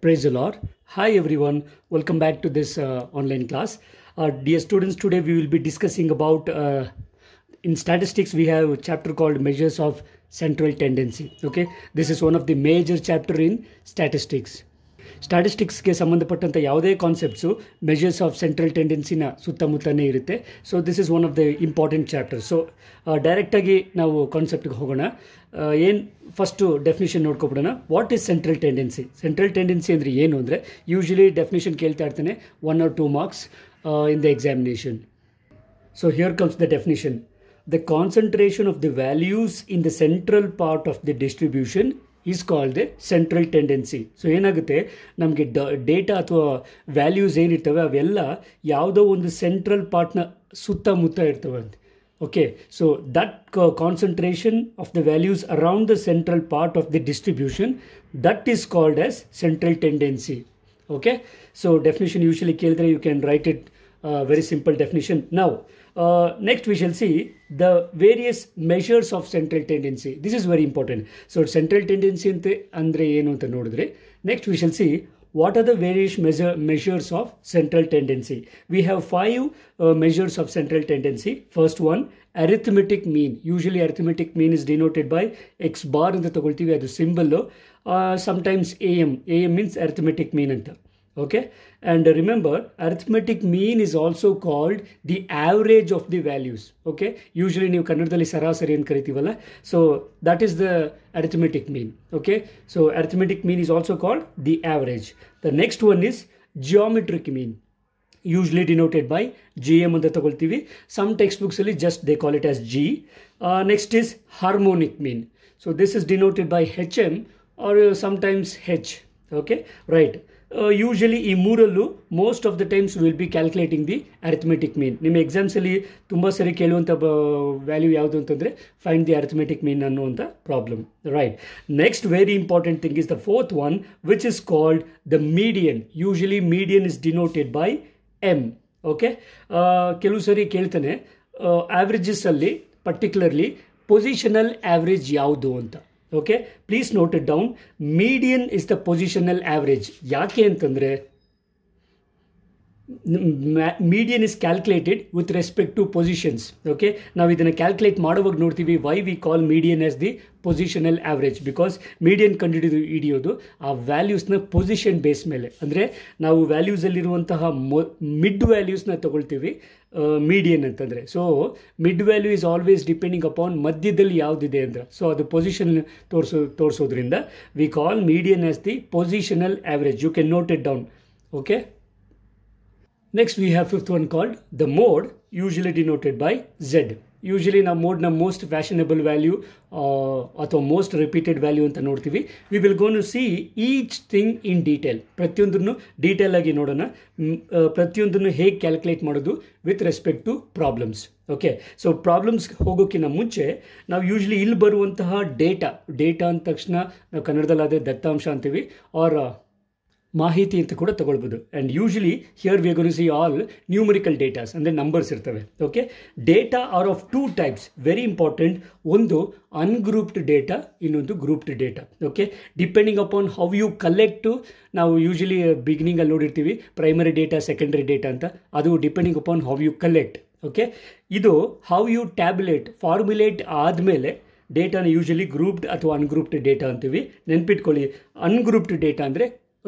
Praise the Lord. Hi everyone. Welcome back to this uh, online class. Uh, dear students, today we will be discussing about, uh, in statistics we have a chapter called measures of central tendency. Okay. This is one of the major chapter in statistics. ಸ್ಟ್ಯಾಟಿಸ್ಟಿಕ್ಸ್ಗೆ ಸಂಬಂಧಪಟ್ಟಂಥ ಯಾವುದೇ concepts measures of central ಟೆಂಡೆನ್ಸಿನ ಸುತ್ತಮುತ್ತಲೇ ಇರುತ್ತೆ so this is one of the important chapter so ಡೈರೆಕ್ಟಾಗಿ ನಾವು ಕಾನ್ಸೆಪ್ಟ್ಗೆ ಹೋಗೋಣ ಏನು ಫಸ್ಟು ಡೆಫಿನಿಷನ್ ನೋಡ್ಕೊಬಿಡೋಣ what is central tendency central tendency ಅಂದರೆ ಏನು ಅಂದರೆ ಯೂಶಲಿ ಡೆಫಿನೇಷನ್ ಕೇಳ್ತಾ ಇರ್ತೇನೆ one or two marks in the examination so here comes the definition the concentration of the values in the central part of the distribution is called a central tendency so ಏನಾಗುತ್ತೆ ನಮಗೆ ಡ data ಅಥವಾ values ಏನಿರ್ತವೆ ಅವೆಲ್ಲ ಯಾವುದೋ ಒಂದು central ಪಾರ್ಟ್ನ ಸುತ್ತಮುತ್ತ ಇರ್ತವೆ ಅಂತ okay so that concentration of the values around the central part of the distribution that is called as central tendency okay so definition usually ಕೇಳಿದ್ರೆ you can write it very simple definition ನಾವು uh, next we shall see the various measures of central tendency. This is very important. So central tendency ante andre enu anta nodidre next we shall see what are the various measure, measures of central tendency. We have five uh, measures of central tendency. First one arithmetic mean. Usually arithmetic mean is denoted by x bar ಅಂತ ತಗೊಳ್ತೀವಿ adu symbol. Sometimes, am. Am means arithmetic mean. Arithmetic okay and remember arithmetic mean is also called the average of the values okay usually new kannadalli sarasari en karithivalla so that is the arithmetic mean okay so arithmetic mean is also called the average the next one is geometric mean usually denoted by gm anta tagoltivi some textbooks alli just they call it as g uh, next is harmonic mean so this is denoted by hm or sometimes h okay right usually uh, ಈ ಮೂರಲ್ಲೂ most of the times will be calculating the arithmetic mean ನಿಮ್ಮ ಎಕ್ಸಾಮ್ಸಲ್ಲಿ ತುಂಬ ಸರಿ ಕೇಳುವಂಥ ಬ value ಯಾವುದು ಅಂತಂದರೆ ಫೈಂಡ್ ದಿ ಅರಿಥ್ಮೆಟಿಕ್ ಮೀನ್ ಅನ್ನುವಂಥ problem right next very important thing is the fourth one which is called the median usually median is denoted by M okay ಕೆಲವು ಸರಿ ಕೇಳ್ತಾನೆ ಆ್ಯಾವ್ರೇಜಸ್ಸಲ್ಲಿ ಪರ್ಟಿಕ್ಯುಲರ್ಲಿ ಪೊಸಿಷನಲ್ ಆ್ಯಾವ್ರೇಜ್ ಯಾವುದು ಅಂತ okay please note it down median is the positional average ಯಾಕೆ ಅಂತಂದರೆ median is calculated with respect to positions okay ನಾವು ಇದನ್ನು ಕ್ಯಾಲ್ಕುಲೇಟ್ ಮಾಡುವಾಗ ನೋಡ್ತೀವಿ why we call median as the positional average because median ಕಂಡು ಹಿಡಿದು ಹಿಡಿಯೋದು ಆ ವ್ಯಾಲ್ಯೂಸ್ನ ಪೊಸಿಷನ್ ಬೇಸ್ ಮೇಲೆ ಅಂದರೆ ನಾವು ವ್ಯಾಲ್ಯೂಸಲ್ಲಿರುವಂತಹ ಮೊ ಮಿಡ್ ವ್ಯಾಲ್ಯೂಸ್ನ ತಗೊಳ್ತೀವಿ ಮೀಡಿಯನ್ ಅಂತಂದರೆ so mid value is always depending upon ಮಧ್ಯದಲ್ಲಿ ಯಾವುದಿದೆ ಅಂದ್ರೆ ಸೊ ಅದು ಪೊಸಿಷನ್ ತೋರಿಸೋ ತೋರಿಸೋದ್ರಿಂದ we call median as the positional average you can note it down okay next we have fifth one called the mode usually denoted by Z usually ನಾವು ಮೋಡ್ನ most fashionable value ಅಥವಾ most repeated value ಅಂತ ನೋಡ್ತೀವಿ we will gonna see each thing in detail ಪ್ರತಿಯೊಂದನ್ನು detail ಆಗಿ ನೋಡೋಣ ಪ್ರತಿಯೊಂದನ್ನು ಹೇಗೆ ಕ್ಯಾಲ್ಕುಲೇಟ್ ಮಾಡೋದು with respect to problems okay so problems ಹೋಗೋಕ್ಕಿಂತ ಮುಂಚೆ ನಾವು ಯೂಶಲಿ ಇಲ್ಲಿ ಬರುವಂತಹ ಡೇಟಾ ಡೇಟಾ ಅಂದ ತಕ್ಷಣ ನಾವು ಕನ್ನಡದಲ್ಲಾದರೆ ದತ್ತಾಂಶ ಅಂತೀವಿ ಆರ್ ಮಾಹಿತಿ ಅಂತ ಕೂಡ ತಗೊಳ್ಬೋದು and usually here we see all numerical datas ಅಂದರೆ ನಂಬರ್ಸ್ ಇರ್ತವೆ okay data are of two types very important ಒಂದು ಅನ್ಗ್ರೂಪ್ಡ್ ಡೇಟಾ ಇನ್ನೊಂದು grouped data okay depending upon how you collect ನಾವು ಯೂಶಲಿ ಬಿಗಿನಿಂಗಲ್ಲಿ ನೋಡಿರ್ತೀವಿ ಪ್ರೈಮರಿ ಡೇಟಾ ಸೆಕೆಂಡರಿ ಡೇಟಾ ಅಂತ ಅದು depending upon how you collect okay ಇದು ಹೌ ಯು ಟ್ಯಾಬ್ಲೆಟ್ ಫಾರ್ಮುಲೇಟ್ ಆದಮೇಲೆ ಡೇಟಾನ ಯೂಶಲಿ ಗ್ರೂಪ್ಡ್ ಅಥವಾ ಅನ್ಗ್ರೂಪ್ಡ್ ಡೇಟಾ ಅಂತೀವಿ ನೆನ್ಪಿಟ್ಕೊಳ್ಳಿ ಅನ್ಗ್ರೂಪ್ಡ್ ಡೇಟಾ ಅಂದರೆ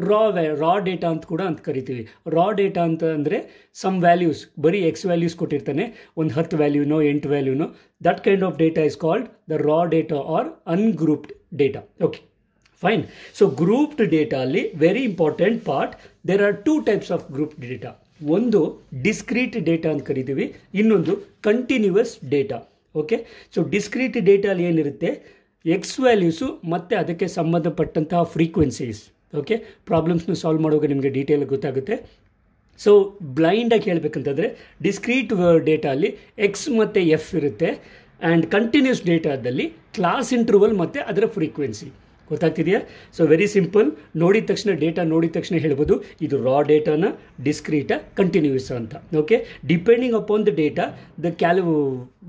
ರಾ ವ್ಯಾ ರಾ ಡೇಟಾ ಅಂತ ಕೂಡ ಅಂತ ಕರಿತೀವಿ ರಾ ಡೇಟಾ ಅಂತ ಅಂದರೆ ಸಮ್ ವ್ಯಾಲ್ಯೂಸ್ ಬರೀ ಎಕ್ಸ್ ವ್ಯಾಲ್ಯೂಸ್ ಕೊಟ್ಟಿರ್ತಾನೆ ಒಂದು ಹತ್ತು ವ್ಯಾಲ್ಯೂನೋ ಎಂಟು ವ್ಯಾಲ್ಯೂನೋ that kind of data is called the raw data or ungrouped data okay fine so grouped data ಅಲ್ಲಿ very important part there are two types of grouped data ಒಂದು discrete data ಅಂತ ಕರಿತೀವಿ ಇನ್ನೊಂದು continuous data okay so discrete data ಅಲ್ಲಿ ಏನಿರುತ್ತೆ X values ಮತ್ತು ಅದಕ್ಕೆ ಸಂಬಂಧಪಟ್ಟಂತಹ ಫ್ರೀಕ್ವೆನ್ಸೀಸ್ ಓಕೆ ಪ್ರಾಬ್ಲಮ್ಸ್ನ ಸಾಲ್ವ್ ಮಾಡುವಾಗ ನಿಮಗೆ ಡೀಟೇಲ್ ಗೊತ್ತಾಗುತ್ತೆ ಸೊ ಬ್ಲೈಂಡಾಗಿ ಹೇಳಬೇಕಂತಂದರೆ ಡಿಸ್ಕ್ರೀಟ್ ಡೇಟಾ ಅಲ್ಲಿ ಎಕ್ಸ್ ಮತ್ತು ಎಫ್ ಇರುತ್ತೆ ಆ್ಯಂಡ್ ಕಂಟಿನ್ಯೂಸ್ ಡೇಟಾದಲ್ಲಿ ಕ್ಲಾಸ್ ಇಂಟರ್ವಲ್ ಮತ್ತು ಅದರ ಫ್ರೀಕ್ವೆನ್ಸಿ ಗೊತ್ತಾಗ್ತಿದೆಯಾ ಸೊ ವೆರಿ ಸಿಂಪಲ್ ನೋಡಿದ ತಕ್ಷಣ ಡೇಟಾ ನೋಡಿದ ತಕ್ಷಣ ಹೇಳ್ಬೋದು ಇದು ರಾ ಡೇಟಾನ ಡಿಸ್ಕ್ರೀಟಾ ಕಂಟಿನ್ಯೂಸ್ ಅಂತ okay depending upon the data the cal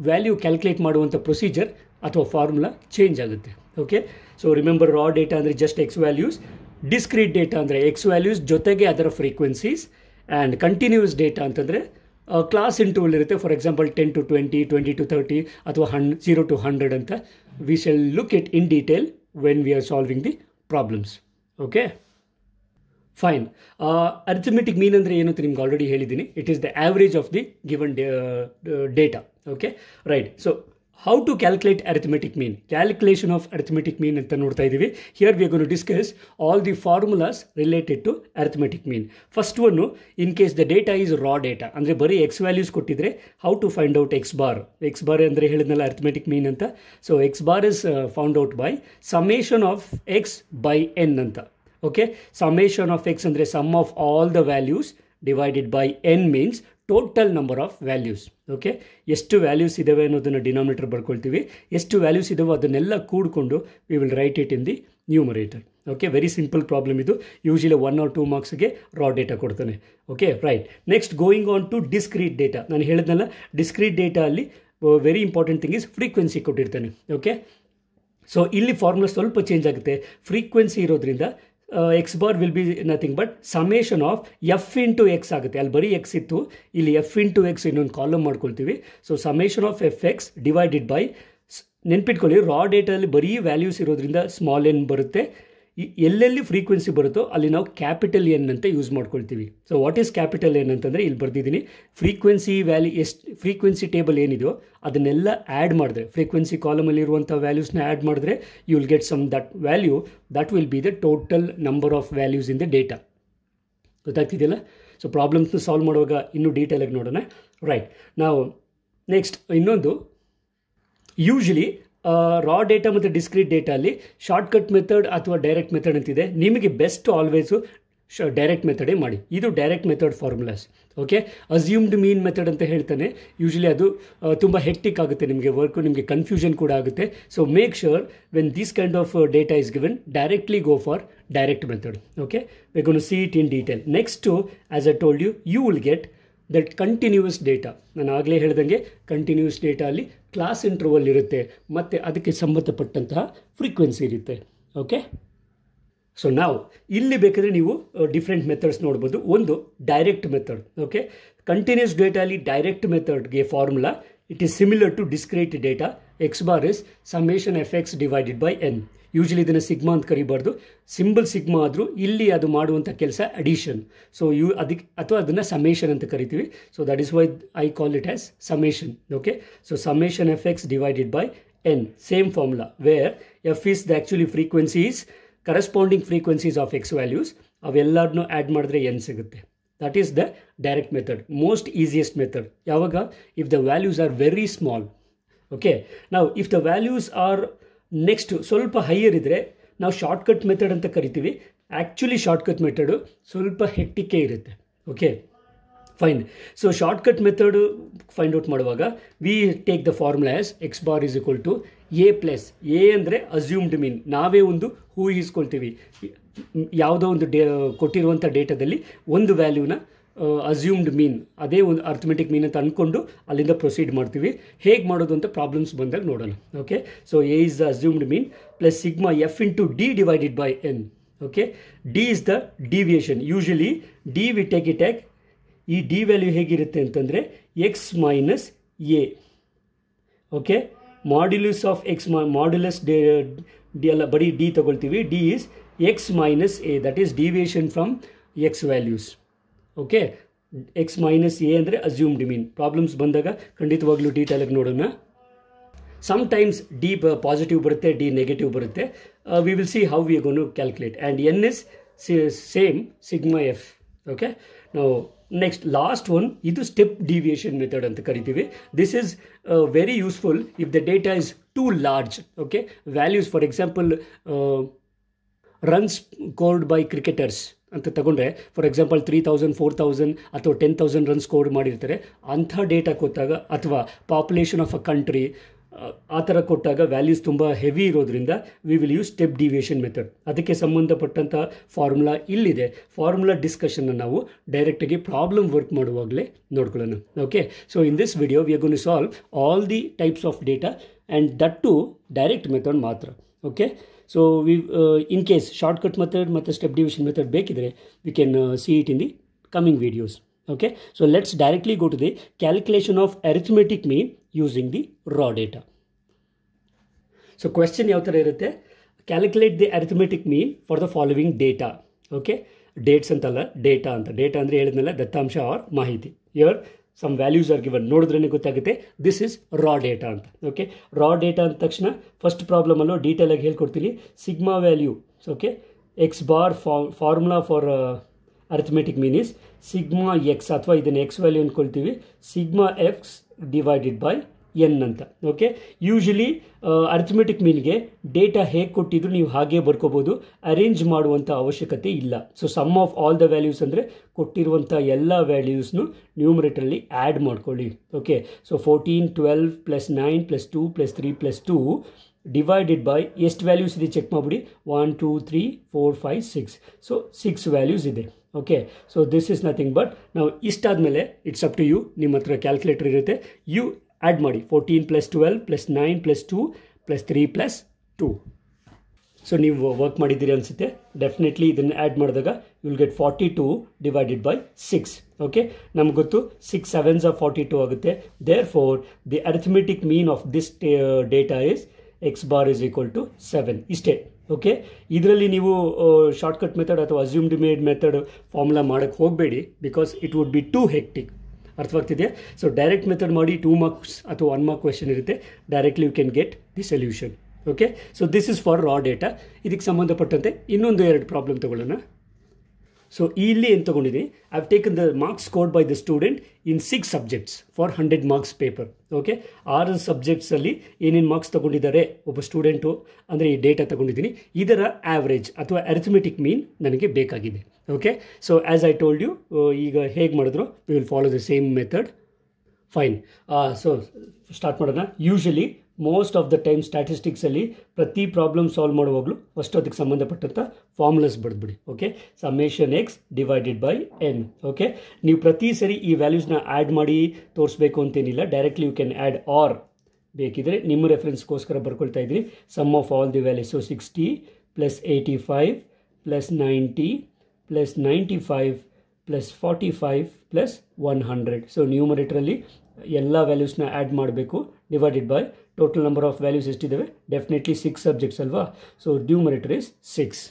value calculate ಮಾಡುವಂಥ ಪ್ರೊಸೀಜರ್ ಅಥವಾ ಫಾರ್ಮುಲಾ ಚೇಂಜ್ ಆಗುತ್ತೆ okay so remember raw data ಅಂದರೆ just X values discrete data ಅಂದರೆ ಎಕ್ಸ್ ವ್ಯಾಲ್ಯೂಸ್ ಜೊತೆಗೆ ಅದರ ಫ್ರೀಕ್ವೆನ್ಸೀಸ್ ಆ್ಯಂಡ್ ಕಂಟಿನ್ಯೂಸ್ ಡೇಟಾ ಅಂತಂದರೆ ಕ್ಲಾಸ್ ಇರುತ್ತೆ for example ten to twenty twenty to thirty ಅಥವಾ ಹನ್ ಜೀರೋ ಟು ಹಂಡ್ರೆಡ್ ಅಂತ we shall look it in detail when we are solving the problems okay fine arithmetic mean ಅಂದರೆ ಏನು ಅಂತ ನಿಮ್ಗೆ already ಹೇಳಿದ್ದೀನಿ it is the average of the given data okay right so how to calculate arithmetic mean calculation of arithmetic mean ಅಂತ ನೋಡ್ತಾ ಇದ್ದೀವಿ here we gonna discuss all the formulas related to arithmetic mean first one in case the data is raw data ಅಂದರೆ ಬರೀ X values ಕೊಟ್ಟಿದ್ರೆ how to find out X bar X bar ಅಂದರೆ ಹೇಳಿದ್ನಲ್ಲ arithmetic mean ಅಂತ so X bar is found out by summation of X by N ಅಂತ okay summation of X ಅಂದರೆ sum of all the values divided by N means total number of values okay ಎಷ್ಟು values ಇದ್ದಾವೆ ಅನ್ನೋದನ್ನು denominator ಬರ್ಕೊಳ್ತೀವಿ ಎಷ್ಟು values ಇದ್ದಾವೋ ಅದನ್ನೆಲ್ಲ ಕೂಡಿಕೊಂಡು we will write it in the numerator okay very simple problem ಇದು usually one or two ಮಾರ್ಕ್ಸ್ಗೆ raw data ಕೊಡ್ತಾನೆ okay right next going on to discrete data ನಾನು ಹೇಳಿದ್ನಲ್ಲ ಡಿಸ್ಕ್ರೀಟ್ ಡೇಟಾ ಅಲ್ಲಿ very important thing is frequency ಕೊಟ್ಟಿರ್ತಾನೆ okay so ಇಲ್ಲಿ formula ಸ್ವಲ್ಪ change ಆಗುತ್ತೆ ಫ್ರೀಕ್ವೆನ್ಸಿ ಇರೋದ್ರಿಂದ X bar will be nothing but summation of F into X ಆಗುತ್ತೆ ಅಲ್ಲಿ ಬರೀ ಎಕ್ಸ್ ಇತ್ತು ಇಲ್ಲಿ ಎಫ್ ಇಂಟು ಎಕ್ಸ್ ಇನ್ನೊಂದು ಕಾಲಮ್ ಮಾಡ್ಕೊಳ್ತೀವಿ so summation of F X divided by ನೆನ್ಪಿಟ್ಕೊಳ್ಳಿ ರಾ ಡೇಟಲ್ಲಿ ಬರೀ ವ್ಯಾಲ್ಯೂಸ್ ಇರೋದ್ರಿಂದ ಸ್ಮಾಲ್ ಎನ್ ಬರುತ್ತೆ ಎಲ್ಲೆಲ್ಲಿ ಫ್ರೀಕ್ವೆನ್ಸಿ ಬರುತ್ತೋ ಅಲ್ಲಿ ನಾವು ಕ್ಯಾಪಿಟಲ್ ಎನ್ ಅಂತ ಯೂಸ್ ಮಾಡ್ಕೊಳ್ತೀವಿ so what is capital N ಅಂತಂದರೆ ಇಲ್ಲಿ ಬರೆದಿದ್ದೀನಿ ಫ್ರೀಕ್ವೆನ್ಸಿ ವ್ಯಾಲ್ಯೂ ಎಷ್ಟು ಫ್ರೀಕ್ವೆನ್ಸಿ ಟೇಬಲ್ ಏನಿದೆಯೋ ಅದನ್ನೆಲ್ಲ ಆ್ಯಡ್ ಮಾಡಿದ್ರೆ ಫ್ರೀಕ್ವೆನ್ಸಿ ಕಾಲಮಲ್ಲಿರುವಂಥ ವ್ಯಾಲ್ಯೂಸ್ನ ಆ್ಯಡ್ ಮಾಡಿದ್ರೆ you will get some that value that will be the total number of values in the data ಗೊತ್ತಾಗ್ತಿದೆಯಲ್ಲ ಸೊ ಪ್ರಾಬ್ಲಮ್ಸ್ನ ಸಾಲ್ವ್ ಮಾಡುವಾಗ ಇನ್ನೂ ಡೀಟೇಲಾಗಿ ನೋಡೋಣ ರೈಟ್ ನಾವು ನೆಕ್ಸ್ಟ್ ಇನ್ನೊಂದು ಯೂಶ್ವಲಿ ರಾ ಡೇಟಾ ಮತ್ತು ಡಿಸ್ಕ್ರೀಟ್ ಡೇಟಾ ಅಲ್ಲಿ ಶಾರ್ಟ್ಕಟ್ ಮೆಥಡ್ ಅಥವಾ ಡೈರೆಕ್ಟ್ ಮೆಥಡ್ ಅಂತಿದೆ ನಿಮಗೆ ಬೆಸ್ಟ್ ಆಲ್ವೇಸು ಶ ಡೈರೆಕ್ಟ್ ಮೆಥಡೇ ಮಾಡಿ ಇದು direct method formulas okay assumed mean method ಅಂತ ಹೇಳ್ತಾನೆ ಯೂಶಲಿ ಅದು ತುಂಬ ಹೆಕ್ಟಿಕ್ ಆಗುತ್ತೆ ನಿಮಗೆ ವರ್ಕು ನಿಮಗೆ ಕನ್ಫ್ಯೂಷನ್ ಕೂಡ ಆಗುತ್ತೆ so make sure when this kind of data is given directly go for direct method okay we gonna see it in detail next as I told you you will get that continuous data ನಾನು ಆಗಲೇ ಹೇಳ್ದಂಗೆ continuous data ಅಲ್ಲಿ class interval ಇರುತ್ತೆ ಮತ್ತು ಅದಕ್ಕೆ ಸಂಬಂಧಪಟ್ಟಂತಹ frequency ಇರುತ್ತೆ okay so ನಾವು ಇಲ್ಲಿ ಬೇಕಾದರೆ ನೀವು ಡಿಫ್ರೆಂಟ್ uh, ಮೆಥಡ್ಸ್ ನೋಡ್ಬೋದು ಒಂದು ಡೈರೆಕ್ಟ್ ಮೆಥಡ್ ಓಕೆ ಕಂಟಿನ್ಯೂಸ್ ಡೇಟಾಲಿ ಡೈರೆಕ್ಟ್ ಮೆಥಡ್ಗೆ formula it is similar to discrete data X bar is summation F X divided by N usually ಇದನ್ನು ಸಿಗ್ಮಾ ಅಂತ ಕರಿಬಾರ್ದು ಸಿಂಬಲ್ ಸಿಗ್ಮಾ ಆದರೂ ಇಲ್ಲಿ ಅದು ಮಾಡುವಂಥ ಕೆಲಸ ಅಡಿಷನ್ ಸೊ ಯು ಅದಕ್ಕೆ ಅಥವಾ ಅದನ್ನು ಸಮೇಷನ್ ಅಂತ ಕರಿತೀವಿ so that is why I call it as summation okay so summation F X divided by N same formula where F is the actually frequencies corresponding frequencies of X values ಅವೆಲ್ಲರನ್ನೂ add ಮಾಡಿದ್ರೆ N ಸಿಗುತ್ತೆ that is the direct method most easiest method ಯಾವಾಗ if the values are very small okay ನಾವು if the values are next ಸ್ವಲ್ಪ higher ಇದ್ದರೆ ನಾವು shortcut method ಅಂತ ಕರಿತೀವಿ ಆ್ಯಕ್ಚುಲಿ ಶಾರ್ಟ್ಕಟ್ ಮೆಥಡು ಸ್ವಲ್ಪ ಹೆಟ್ಟಿಕೆ ಇರುತ್ತೆ okay fine so shortcut method find out ಮಾಡುವಾಗ we take the formula as X bar is equal to A plus A ಅಂದರೆ ಅಸ್ಯೂಮ್ಡ್ ಮೀನ್ ನಾವೇ ಒಂದು ಹೂ ಇಸ್ಕೊಳ್ತೀವಿ ಯಾವುದೋ ಒಂದು ಡೇ ಕೊಟ್ಟಿರುವಂಥ ಡೇಟಾದಲ್ಲಿ ಒಂದು ವ್ಯಾಲ್ಯೂನ ಅಸ್ಯೂಮ್ಡ್ ಮೀನ್ ಅದೇ ಒಂದು ಅರ್ಥಮೆಟಿಕ್ ಮೀನ್ ಅಂತ ಅಂದ್ಕೊಂಡು ಅಲ್ಲಿಂದ ಪ್ರೊಸೀಡ್ ಮಾಡ್ತೀವಿ ಹೇಗೆ ಮಾಡೋದು ಅಂತ ಪ್ರಾಬ್ಲಮ್ಸ್ ಬಂದಾಗ ನೋಡೋಣ okay so A is the assumed mean plus sigma F into D divided by N okay D is the deviation usually D we take ಇ ಟ್ಯಾಕ್ ಈ ಡಿ ವ್ಯಾಲ್ಯೂ ಹೇಗಿರುತ್ತೆ ಅಂತಂದರೆ X minus A okay modulus of X modulus D ಅಲ್ಲ ಬರೀ D ತಗೊಳ್ತೀವಿ D is X minus A that is deviation from X values okay X minus A ಅಂದರೆ assumed mean problems ಬಂದಾಗ ಖಂಡಿತವಾಗ್ಲೂ ಡೀಟೇಲಾಗಿ ನೋಡೋಣ ಸಮ್ ಟೈಮ್ಸ್ ಡಿ ಪಾಸಿಟಿವ್ ಬರುತ್ತೆ D negative ಬರುತ್ತೆ we will see how we gonna calculate and N is same sigma F okay ನಾವು next last one ಇದು step deviation method ಅಂತ ಕರಿತೀವಿ this is very useful if the data is too large okay values for example runs scored by cricketers ಅಂತ ತಗೊಂಡ್ರೆ for example three thousand four thousand ಅಥವಾ ten thousand runs scored ಮಾಡಿರ್ತಾರೆ ಅಂಥ data ಕೊಟ್ಟಾಗ ಅಥವಾ population of a country ಆ ಥರ ಕೊಟ್ಟಾಗ ವ್ಯಾಲ್ಯೂಸ್ ತುಂಬ ಹೆವಿ ಇರೋದ್ರಿಂದ we will use step deviation method ಅದಕ್ಕೆ ಸಂಬಂಧಪಟ್ಟಂಥ ಫಾರ್ಮುಲಾ ಇಲ್ಲಿದೆ ಫಾರ್ಮುಲಾ ಡಿಸ್ಕಷನ್ನ ನಾವು ಡೈರೆಕ್ಟಾಗಿ ಪ್ರಾಬ್ಲಮ್ ವರ್ಕ್ ಮಾಡುವಾಗಲೇ ನೋಡ್ಕೊಳ್ಳೋಣ okay so in this video we gonna solve all the types of data and that too direct method ಮಾತ್ರ okay so we in case shortcut method ಮತ್ತು step division method ಬೇಕಿದ್ರೆ we can see it in the coming videos okay so let's directly go to the calculation of arithmetic mean using the raw data so question ಯಾವ ಥರ ಇರುತ್ತೆ calculate the arithmetic mean for the following data okay dates ಅಂತಲ್ಲ data ಅಂತ data ಅಂದರೆ ಹೇಳಿದ್ಮೇಲೆ ದತ್ತಾಂಶ are ಮಾಹಿತಿ ಯರ್ ಸಮ್ ವ್ಯಾಲ್ಯೂಸ್ ಆರ್ ಗಿವನ್ ನೋಡಿದ್ರೇ ಗೊತ್ತಾಗುತ್ತೆ ದಿಸ್ ಇಸ್ ರಾ ಡೇಟಾ ಅಂತ ಓಕೆ ರಾ ಡೇಟಾ ಅಂದ ತಕ್ಷಣ ಫಸ್ಟ್ ಪ್ರಾಬ್ಲಮಲ್ಲೂ ಡೀಟೇಲಾಗಿ ಹೇಳ್ಕೊಡ್ತೀನಿ sigma value okay x bar formula for arithmetic mean is sigma x ಅಥವಾ ಇದನ್ನು ಎಕ್ಸ್ ವ್ಯಾಲ್ಯೂ ಅಂದ್ಕೊಳ್ತೀವಿ sigma x divided by N ಅಂತ ಓಕೆ ಯೂಶಲಿ ಅರ್ಥಮೆಟಿಕ್ ಮೀನ್ಗೆ ಡೇಟಾ ಹೇಗೆ ಕೊಟ್ಟಿದ್ರು ನೀವು ಹಾಗೆ ಬರ್ಕೋಬೋದು ಅರೇಂಜ್ ಮಾಡುವಂಥ ಅವಶ್ಯಕತೆ ಇಲ್ಲ so sum of all the values ಅಂದರೆ ಕೊಟ್ಟಿರುವಂಥ ಎಲ್ಲ ವ್ಯಾಲ್ಯೂಸ್ನು ನ್ಯೂಮರೇಟರಲ್ಲಿ ಆ್ಯಡ್ ಮಾಡ್ಕೊಳ್ಳಿ okay so fourteen twelve plus nine plus two plus three plus two divided by ಎಷ್ಟು ವ್ಯಾಲ್ಯೂಸ್ ಇದೆ ಚೆಕ್ ಮಾಡಿಬಿಡಿ one two three four five six so six values ಇದೆ okay so this is nothing but ನಾವು ಮೇಲೆ it's up to you ನಿಮ್ಮ ಹತ್ರ calculator ಇರುತ್ತೆ you add ಮಾಡಿ fourteen plus twelve plus nine plus two plus three plus two so ನೀವು work ಮಾಡಿದ್ದೀರಿ ಅನಿಸುತ್ತೆ ಡೆಫಿನೆಟ್ಲಿ ಇದನ್ನು ಆ್ಯಡ್ ಮಾಡಿದಾಗ you will get forty two divided by six okay ನಮ್ಗೆ ಗೊತ್ತು six sevens of forty two ಆಗುತ್ತೆ therefore the arithmetic mean of this data is x bar is equal to seven ಇಷ್ಟೇ okay ಇದರಲ್ಲಿ ನೀವು shortcut uh, method ಅಥವಾ assumed made method formula ಮಾಡೋಕ್ಕೆ ಹೋಗಬೇಡಿ because it would be too hectic ಅರ್ಥವಾಗ್ತಿದೆ so direct method ಮಾಡಿ two marks ಅಥವಾ one mark question ಇರುತ್ತೆ directly you can get the solution okay so this is for raw data ಇದಕ್ಕೆ ಸಂಬಂಧಪಟ್ಟಂತೆ ಇನ್ನೊಂದು ಎರಡು ಪ್ರಾಬ್ಲಮ್ ತಗೊಳ್ಳೋಣ ಸೊ ಇಲ್ಲಿ ಏನು ತೊಗೊಂಡಿದ್ದೀನಿ I have taken the marks scored by the student in six subjects for hundred marks paper okay ಆರು ಸಬ್ಜೆಕ್ಟ್ಸಲ್ಲಿ ಏನೇನು ಮಾರ್ಕ್ಸ್ ತೊಗೊಂಡಿದ್ದಾರೆ ಒಬ್ಬ ಸ್ಟೂಡೆಂಟು ಅಂದರೆ ಈ ಡೇಟಾ ತೊಗೊಂಡಿದ್ದೀನಿ ಇದರ ಆ್ಯಾವ್ರೇಜ್ ಅಥವಾ ಅರಿಥಮೆಟಿಕ್ ಮೀನ್ ನನಗೆ ಬೇಕಾಗಿದೆ okay so as I told you ಈಗ ಹೇಗೆ ಮಾಡಿದ್ರು we will follow the same method fine so start ಮಾಡೋಣ usually most of the time ಸ್ಟ್ಯಾಟಿಸ್ಟಿಕ್ಸಲ್ಲಿ ಪ್ರತಿ ಪ್ರಾಬ್ಲಮ್ ಸಾಲ್ವ್ ಮಾಡುವಾಗಲೂ ಫಸ್ಟ್ ಅದಕ್ಕೆ ಸಂಬಂಧಪಟ್ಟಂಥ ಫಾರ್ಮುಲಾಸ್ ಬರೆದ್ಬಿಡಿ okay summation x divided by N okay ನೀವು ಪ್ರತಿ ಸರಿ ಈ ವ್ಯಾಲ್ಯೂಸ್ನ ಆ್ಯಡ್ ಮಾಡಿ ತೋರಿಸ್ಬೇಕು ಅಂತೇನಿಲ್ಲ directly you can add or ಬೇಕಿದ್ರೆ ನಿಮ್ಮ ರೆಫರೆನ್ಸ್ಗೋಸ್ಕರ ಬರ್ಕೊಳ್ತಾ ಇದ್ದೀನಿ sum of all the values so sixty plus eighty five plus ninety plus ninety five plus forty five plus one hundred so ನ್ಯೂಮರೇಟ್ರಲ್ಲಿ ಎಲ್ಲ ವ್ಯಾಲ್ಯೂಸ್ನ ಆ್ಯಡ್ ಮಾಡಬೇಕು divided by total number of values ಎಷ್ಟಿದ್ದಾವೆ ಡೆಫಿನೆಟ್ಲಿ ಸಿಕ್ಸ್ ಸಬ್ಜೆಕ್ಟ್ಸ್ ಅಲ್ವಾ so numerator is six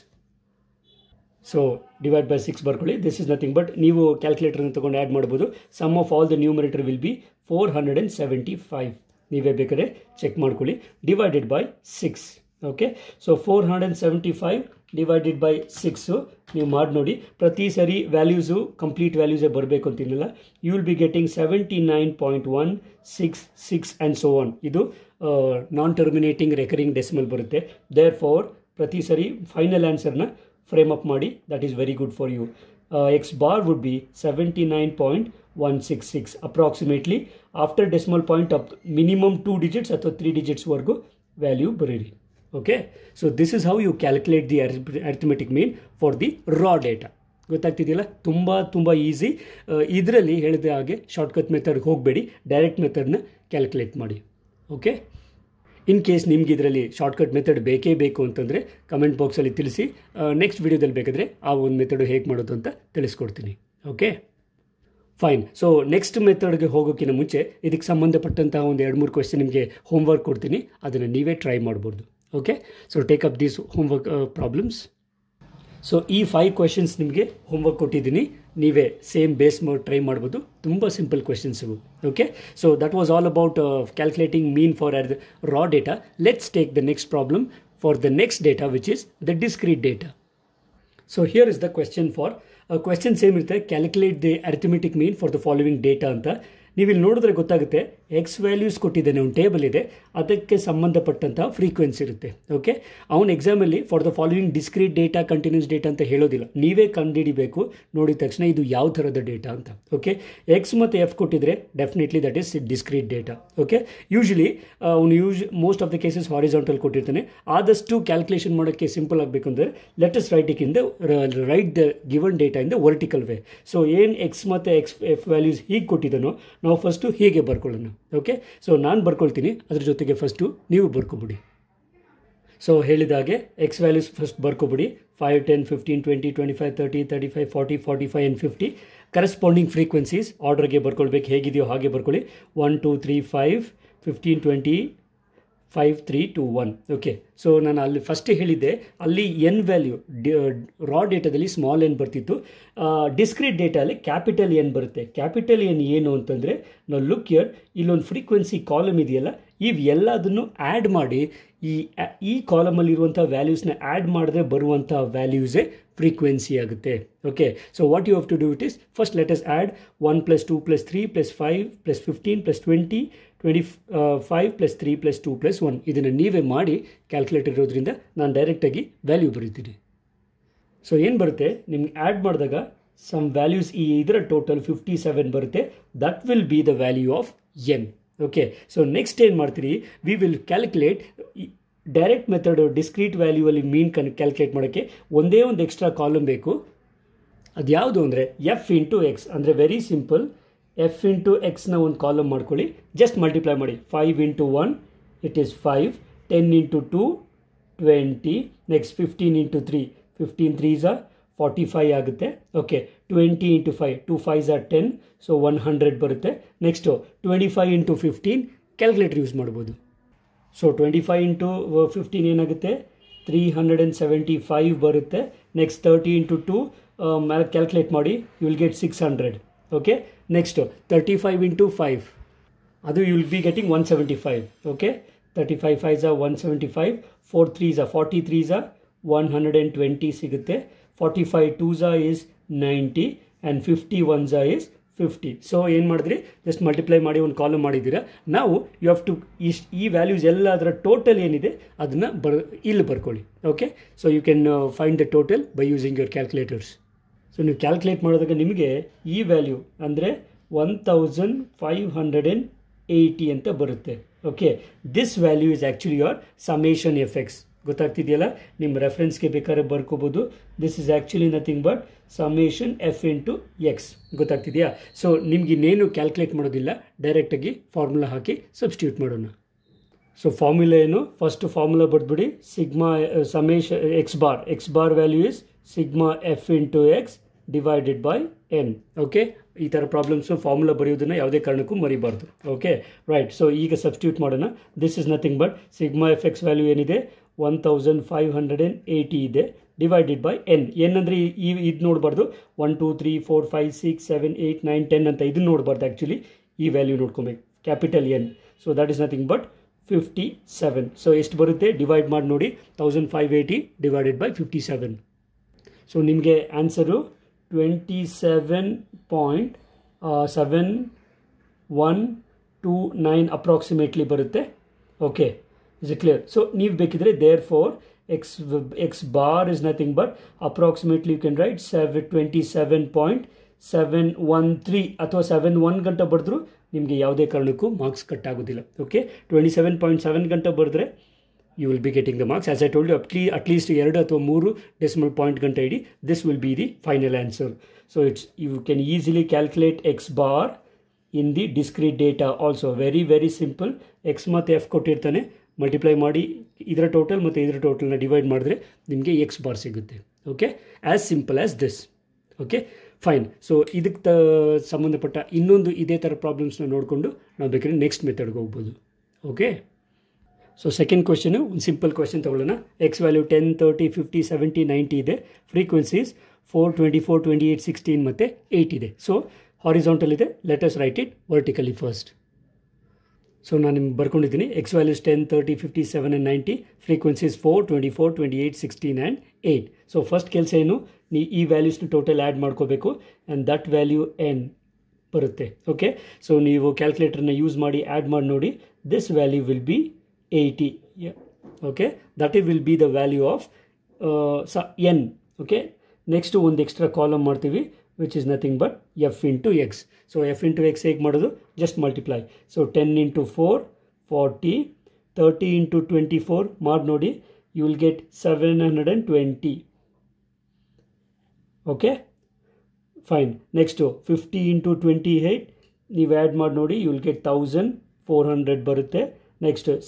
so divide by six ಬರ್ಕೊಳ್ಳಿ this is nothing but ನೀವು ಕ್ಯಾಲ್ಕುಲೇಟರ್ನ ತೊಗೊಂಡು ಆ್ಯಡ್ ಮಾಡ್ಬೋದು sum of all the numerator will be four hundred and seventy five ನೀವೇ ಬೇಕಾದ್ರೆ check ಮಾಡ್ಕೊಳ್ಳಿ divided by six okay so four hundred and seventy five divided by six ನೀವು ಮಾಡಿ ನೋಡಿ ಪ್ರತಿ ಸರಿ ವ್ಯಾಲ್ಯೂಸು ಕಂಪ್ಲೀಟ್ ವ್ಯಾಲ್ಯೂಸೇ ಬರಬೇಕು ಅಂತಿರಲಿಲ್ಲ you will be getting seventy nine point one six six and so on ಇದು ನಾನ್ ಟರ್ಮಿನೇಟಿಂಗ್ ರೆಕರಿಂಗ್ ಡೆಸಿಮಲ್ ಬರುತ್ತೆ ದೇರ್ ಫೋರ್ ಪ್ರತಿ ಸರಿ ಫೈನಲ್ ಆನ್ಸರ್ನ ಫ್ರೇಮ್ ಅಪ್ ಮಾಡಿ that is very good for you x bar would be seventy nine point one six six approximately after decimal point up minimum two digits ಅಥವಾ three ಡಿಜಿಟ್ಸ್ವರೆಗೂ value ಬರೀರಿ okay so this is how you calculate the arithmetic mean for the raw data ಗೊತ್ತಾಗ್ತಿದೆಯಲ್ಲ ತುಂಬ ತುಂಬ easy uh, ಇದರಲ್ಲಿ ಹೇಳಿದ ಹಾಗೆ shortcut ಮೆಥಡ್ಗೆ ಹೋಗಬೇಡಿ ಡೈರೆಕ್ಟ್ ಮೆಥಡ್ನ ಕ್ಯಾಲ್ಕುಲೇಟ್ ಮಾಡಿ ಓಕೆ ಇನ್ ಕೇಸ್ ನಿಮ್ಗೆ ಇದರಲ್ಲಿ ಶಾರ್ಟ್ಕಟ್ ಮೆಥಡ್ ಬೇಕೇ ಬೇಕು ಅಂತಂದರೆ ಕಮೆಂಟ್ ಬಾಕ್ಸಲ್ಲಿ ತಿಳಿಸಿ ನೆಕ್ಸ್ಟ್ uh, ವಿಡಿಯೋದಲ್ಲಿ ಬೇಕಾದರೆ ಆ ಒಂದು ಮೆಥಡ್ ಹೇಗೆ ಮಾಡೋದು ಅಂತ ತಿಳಿಸ್ಕೊಡ್ತೀನಿ ಓಕೆ ಫೈನ್ ಸೊ ನೆಕ್ಸ್ಟ್ ಮೆಥಡ್ಗೆ ಹೋಗೋಕ್ಕಿಂತ ಮುಂಚೆ ಇದಕ್ಕೆ ಸಂಬಂಧಪಟ್ಟಂತಹ ಒಂದು ಎರಡು ಮೂರು ಕ್ವೆಶನ್ ನಿಮಗೆ ಹೋಮ್ವರ್ಕ್ ಕೊಡ್ತೀನಿ ಅದನ್ನು ನೀವೇ ಟ್ರೈ ಮಾಡ್ಬೋದು okay so take up these homework problems so ಈ ಫೈವ್ ಕ್ವೆಶನ್ಸ್ ನಿಮಗೆ ಹೋಮ್ವರ್ಕ್ ಕೊಟ್ಟಿದ್ದೀನಿ ನೀವೇ ಸೇಮ್ ಬೇಸ್ ಮಾಡಿ ಟ್ರೈ ಮಾಡ್ಬೋದು ತುಂಬ ಸಿಂಪಲ್ ಕ್ವೆಶನ್ಸ್ ಇವು okay so that was all about calculating mean for uh raw data let's take the next problem for the next data which is the discrete data so here is the question for question same ಇರುತ್ತೆ calculate the arithmetic mean for the following data ಅಂತ ನೀವು ಇಲ್ಲಿ ನೋಡಿದ್ರೆ ಗೊತ್ತಾಗುತ್ತೆ X values ಕೊಟ್ಟಿದ್ದಾನೆ ಒಂದು table ಇದೆ ಅದಕ್ಕೆ ಸಂಬಂಧಪಟ್ಟಂತಹ ಫ್ರೀಕ್ವೆನ್ಸಿ ಇರುತ್ತೆ ಓಕೆ ಅವ್ನ ಎಕ್ಸಾಮಲ್ಲಿ for the following discrete data continuous data ಅಂತ ಹೇಳೋದಿಲ್ಲ ನೀವೇ ಕಂಡುಹಿಡಿಬೇಕು ನೋಡಿದ ತಕ್ಷಣ ಇದು ಯಾವ ಥರದ ಡೇಟಾ ಅಂತ ಓಕೆ ಎಕ್ಸ್ ಮತ್ತು ಎಫ್ ಕೊಟ್ಟಿದ್ರೆ definitely that is discrete data okay usually ಅವನು use most of the cases horizontal ಕೊಟ್ಟಿರ್ತಾನೆ ಆದಷ್ಟು ಕ್ಯಾಲ್ಕುಲೇಷನ್ ಮಾಡೋಕ್ಕೆ ಸಿಂಪಲ್ ಆಗಬೇಕು ಅಂದರೆ ಲೆಟಸ್ ರೈಟಿಂಗ್ ಇಂದ ರೈಟ್ ದ ಗಿವನ್ ಡೇಟಾ ಇಂದ ವರ್ಟಿಕಲ್ ವೇ ಸೊ ಏನು ಎಕ್ಸ್ ಮತ್ತು ಎಕ್ಸ್ ಎಫ್ ವ್ಯಾಲ್ಯೂಸ್ ಹೀಗೆ ಕೊಟ್ಟಿದ್ದಾನೋ ನಾವು ಫಸ್ಟು ಹೀಗೆ ಬರ್ಕೊಳ್ಳೋಣ ಓಕೆ ಸೊ ನಾನು ಬರ್ಕೊಳ್ತೀನಿ ಅದ್ರ ಜೊತೆಗೆ ಫಸ್ಟು ನೀವು ಬರ್ಕೊಬಿಡಿ ಸೊ ಹೇಳಿದಾಗೆ ಎಕ್ಸ್ ವ್ಯಾಲ್ಯೂಸ್ ಫಸ್ಟ್ ಬರ್ಕೊಬಿಡಿ five ten fifteen twenty twenty five thirty thirty five forty forty five and fifty corresponding frequencies ಆರ್ಡರ್ಗೆ ಬರ್ಕೊಳ್ಬೇಕು ಹೇಗಿದೆಯೋ ಹಾಗೆ ಬರ್ಕೊಳ್ಳಿ one two three five fifteen twenty five three two one okay so ನಾನು ಅಲ್ಲಿ first ಹೇಳಿದ್ದೆ ಅಲ್ಲಿ ಎನ್ ವ್ಯಾಲ್ಯೂ ರಾ ಡೇಟಾದಲ್ಲಿ ಸ್ಮಾಲ್ ಎನ್ ಬರ್ತಿತ್ತು ಡಿಸ್ಕ್ರೀಟ್ ಡೇಟಾಲಿ ಕ್ಯಾಪಿಟಲ್ ಎನ್ ಬರುತ್ತೆ ಕ್ಯಾಪಿಟಲ್ ಎನ್ ಏನು ಅಂತಂದರೆ ನಾವು ಲುಕ್ ಯರ್ ಇಲ್ಲೊಂದು ಫ್ರೀಕ್ವೆನ್ಸಿ ಕಾಲಮ್ ಇದೆಯಲ್ಲ ಎಲ್ಲದನ್ನು ಆ್ಯಡ್ ಮಾಡಿ ಈ ಈ ಕಾಲಮಲ್ಲಿರುವಂಥ ವ್ಯಾಲ್ಯೂಸ್ನ ಆ್ಯಡ್ ಮಾಡಿದ್ರೆ ಬರುವಂಥ ವ್ಯಾಲ್ಯೂಸೇ ಫ್ರೀಕ್ವೆನ್ಸಿ ಆಗುತ್ತೆ okay so what you have to do it is first let us add one plus two plus three plus five plus fifteen plus twenty twenty five plus three plus two plus one ಇದನ್ನು ನೀವೇ ಮಾಡಿ calculate ಇರೋದ್ರಿಂದ ನಾನು ಡೈರೆಕ್ಟಾಗಿ value ಬರೀತೀನಿ so ಏನು ಬರುತ್ತೆ ನಿಮ್ಗೆ ಆ್ಯಡ್ ಮಾಡಿದಾಗ ಸಮ್ ವ್ಯಾಲ್ಯೂಸ್ ಈ ಇದರ ಟೋಟಲ್ ಫಿಫ್ಟಿ ಸೆವೆನ್ ಬರುತ್ತೆ that will be the value of N okay so next ಏನು ಮಾಡ್ತೀರಿ we will calculate direct method discrete value ಅಲ್ಲಿ ಮೀನ್ ಕನ್ ಕ್ಯಾಲ್ಕುಲೇಟ್ ಮಾಡೋಕ್ಕೆ ಒಂದೇ ಒಂದು ಎಕ್ಸ್ಟ್ರಾ ಕಾಲಮ್ ಬೇಕು ಅದು ಯಾವುದು ಅಂದರೆ ಎಫ್ ಇಂಟು ಎಕ್ಸ್ ಅಂದರೆ ವೆರಿ ಸಿಂಪಲ್ ಎಫ್ ಇಂಟು ಎಕ್ಸ್ನ ಒಂದು ಕಾಲಮ್ ಮಾಡ್ಕೊಳ್ಳಿ ಜಸ್ಟ್ ಮಲ್ಟಿಪ್ಲೈ ಮಾಡಿ five into one it is five ten into two twenty next fifteen into three fifteen threes ಆ ಫಾರ್ಟಿ ಫೈ ಆಗುತ್ತೆ okay twenty into five two fives are ten so one hundred ಬರುತ್ತೆ next twenty five into fifteen calculator use ಮಾಡ್ಬೋದು so twenty five into fifteen ಏನಾಗುತ್ತೆ three hundred and seventy five ಬರುತ್ತೆ next thirty into two to calculate ಮಾಡಿ you will get six hundred okay next thirty five into five ಅದು you'll be getting one seventy five okay thirty five fives one seventy five four three forty threes one hundred and twenty ಸಿಗುತ್ತೆ forty five twos is ninety and fifty ones is fifty so ಏನು ಮಾಡಿದ್ರಿ just multiply ಮಾಡಿ ಒಂದು ಕಾಲ ಮಾಡಿದ್ದೀರಾ ನಾವು you ಹ್ಯಾ to ಇಸ್ಟ್ ಈ values ಎಲ್ಲ ಅದರ ಟೋಟಲ್ ಏನಿದೆ ಅದನ್ನು ಬರ್ ಇಲ್ಲಿ ಬರ್ಕೊಳ್ಳಿ okay so you can find the total by using your calculators so ನೀವು ಕ್ಯಾಲ್ಕುಲೇಟ್ ಮಾಡಿದಾಗ ನಿಮಗೆ ಈ ವ್ಯಾಲ್ಯೂ ಅಂದರೆ one thousand five hundred and eighty ಅಂತ ಬರುತ್ತೆ okay this value is actually your summation f x ಗೊತ್ತಾಗ್ತಿದೆಯಲ್ಲ ನಿಮ್ಮ ರೆಫರೆನ್ಸ್ಗೆ ಬೇಕಾದ್ರೆ ಬರ್ಕೋಬೋದು this is actually nothing but summation f into x ಗೊತ್ತಾಗ್ತಿದೆಯಾ ಸೊ ನಿಮ್ಗೆ ಇನ್ನೇನು ಕ್ಯಾಲ್ಕುಲೇಟ್ ಮಾಡೋದಿಲ್ಲ ಡೈರೆಕ್ಟಾಗಿ ಫಾರ್ಮುಲಾ ಹಾಕಿ ಸಬ್ಸ್ಟಿಟ್ಯೂಟ್ ಮಾಡೋಣ ಸೊ ಫಾರ್ಮುಲಾ ಏನು first formula ಬರೆದ್ಬಿಡಿ sigma summation x bar X bar value is sigma f into x divided by N okay ಈ ಥರ ಪ್ರಾಬ್ಲಮ್ಸು ಫಾರ್ಮುಲಾ ಬರೆಯೋದನ್ನು ಯಾವುದೇ ಕಾರಣಕ್ಕೂ ಮರಿಬಾರ್ದು ಓಕೆ ರೈಟ್ ಸೊ ಈಗ ಸಬ್ಸ್ಟಿಟ್ಯೂಟ್ ಮಾಡೋಣ this is nothing but sigma f x value ಏನಿದೆ one thousand five hundred and eighty ಇದೆ ಡಿವೈಡೆಡ್ ಬೈ ಎನ್ ಏನಂದರೆ ಈ ಇದು ನೋಡಬಾರ್ದು one two three four five six seven eight nine ten ಅಂತ ಇದನ್ನು ನೋಡಬಾರ್ದು ಆ್ಯಕ್ಚುಲಿ ಈ ವ್ಯಾಲ್ಯೂ ನೋಡ್ಕೊಬೇಕು capital N so that is nothing but fifty seven so ಎಷ್ಟು ಬರುತ್ತೆ ಡಿವೈಡ್ ಮಾಡಿ ನೋಡಿ thousand five eighty divided by fifty seven so ನಿಮಗೆ answer seven one two nine approximately ಬರುತ್ತೆ okay is a clear so ನೀವು ಬೇಕಿದ್ರೆ therefore x x bar is nothing but approximately you can write seven twenty seven point seven one three ಅಥವಾ seven one ಗಂಟೆ ಬರೆದ್ರು ನಿಮಗೆ ಯಾವುದೇ ಕಾರಣಕ್ಕೂ marks cut ಆಗೋದಿಲ್ಲ okay twenty seven point seven ಗಂಟೆ ಬರೆದ್ರೆ you will be getting the marks as I told you, at ಎರಡು ಅಥವಾ ಮೂರು ಡೆಸಿಮಲ್ ಪಾಯಿಂಟ್ ಗಂಟ ಇಡಿ this will be the final answer so it's you can easily calculate x bar in the discrete data also very very simple x ಮತ್ತು f ಕೊಟ್ಟಿರ್ತಾನೆ multiply ಮಾಡಿ ಇದರ total ಮತ್ತು ಇದರ ಟೋಟಲ್ನ ಡಿವೈಡ್ ಮಾಡಿದ್ರೆ ನಿಮಗೆ ಎಕ್ಸ್ ಬಾರ್ ಸಿಗುತ್ತೆ okay as simple as this okay fine so ಇದಕ್ಕೆ ತ ಸಂಬಂಧಪಟ್ಟ ಇನ್ನೊಂದು ಇದೇ ಥರ ಪ್ರಾಬ್ಲಮ್ಸ್ನ ನೋಡಿಕೊಂಡು ನಾವು ಬೇಕಾದ್ರೆ ನೆಕ್ಸ್ಟ್ ಮೆಥಡ್ಗೆ ಹೋಗ್ಬೋದು ಓಕೆ ಸೊ ಸೆಕೆಂಡ್ ಕ್ವಶನು ಒಂದು ಸಿಂಪಲ್ ಕ್ವಶನ್ ತೊಗೊಳ್ಳೋಣ x value ten thirty fifty seventy ninety ಇದೆ frequencies four twenty four twenty eight sixteen ಮತ್ತು ಏಯ್ಟ್ ಇದೆ ಸೊ ಹಾರಿಸಾಂಟಲ್ ಇದೆ let's write it vertically first so ನಾನು ನಿಮ್ಗೆ ಬರ್ಕೊಂಡಿದ್ದೀನಿ x values ten thirty fifty seven and ninety frequencies four twenty four twenty eight sixteen and eight so first ಕೆಲಸ ಏನು ನೀ ಈ ವ್ಯಾಲ್ಯೂಸ್ನ ಟೋಟಲ್ ಆ್ಯಡ್ ಮಾಡ್ಕೋಬೇಕು ಆ್ಯಂಡ್ ದಟ್ ವ್ಯಾಲ್ಯೂ ಎನ್ ಬರುತ್ತೆ ಓಕೆ ಸೊ ನೀವು ಕ್ಯಾಲ್ಕುಲೇಟರ್ನ ಯೂಸ್ ಮಾಡಿ ಆ್ಯಡ್ ಮಾಡಿ ನೋಡಿ this value will be 80 yeah, okay that it will be the value of uh, so n okay ಒಂದು ಎಕ್ಸ್ಟ್ರಾ ಕಾಲಮ್ ಮಾಡ್ತೀವಿ which is nothing but f into x so f into x ಹೇಗೆ ಮಾಡೋದು just multiply so ten into four forty thirty into twenty four ಮಾಡಿ ನೋಡಿ you will get seven hundred and twenty okay fine next fifty into twenty eight ನೀವು add ಮಾಡಿ ನೋಡಿ you will get thousand four hundred ಬರುತ್ತೆ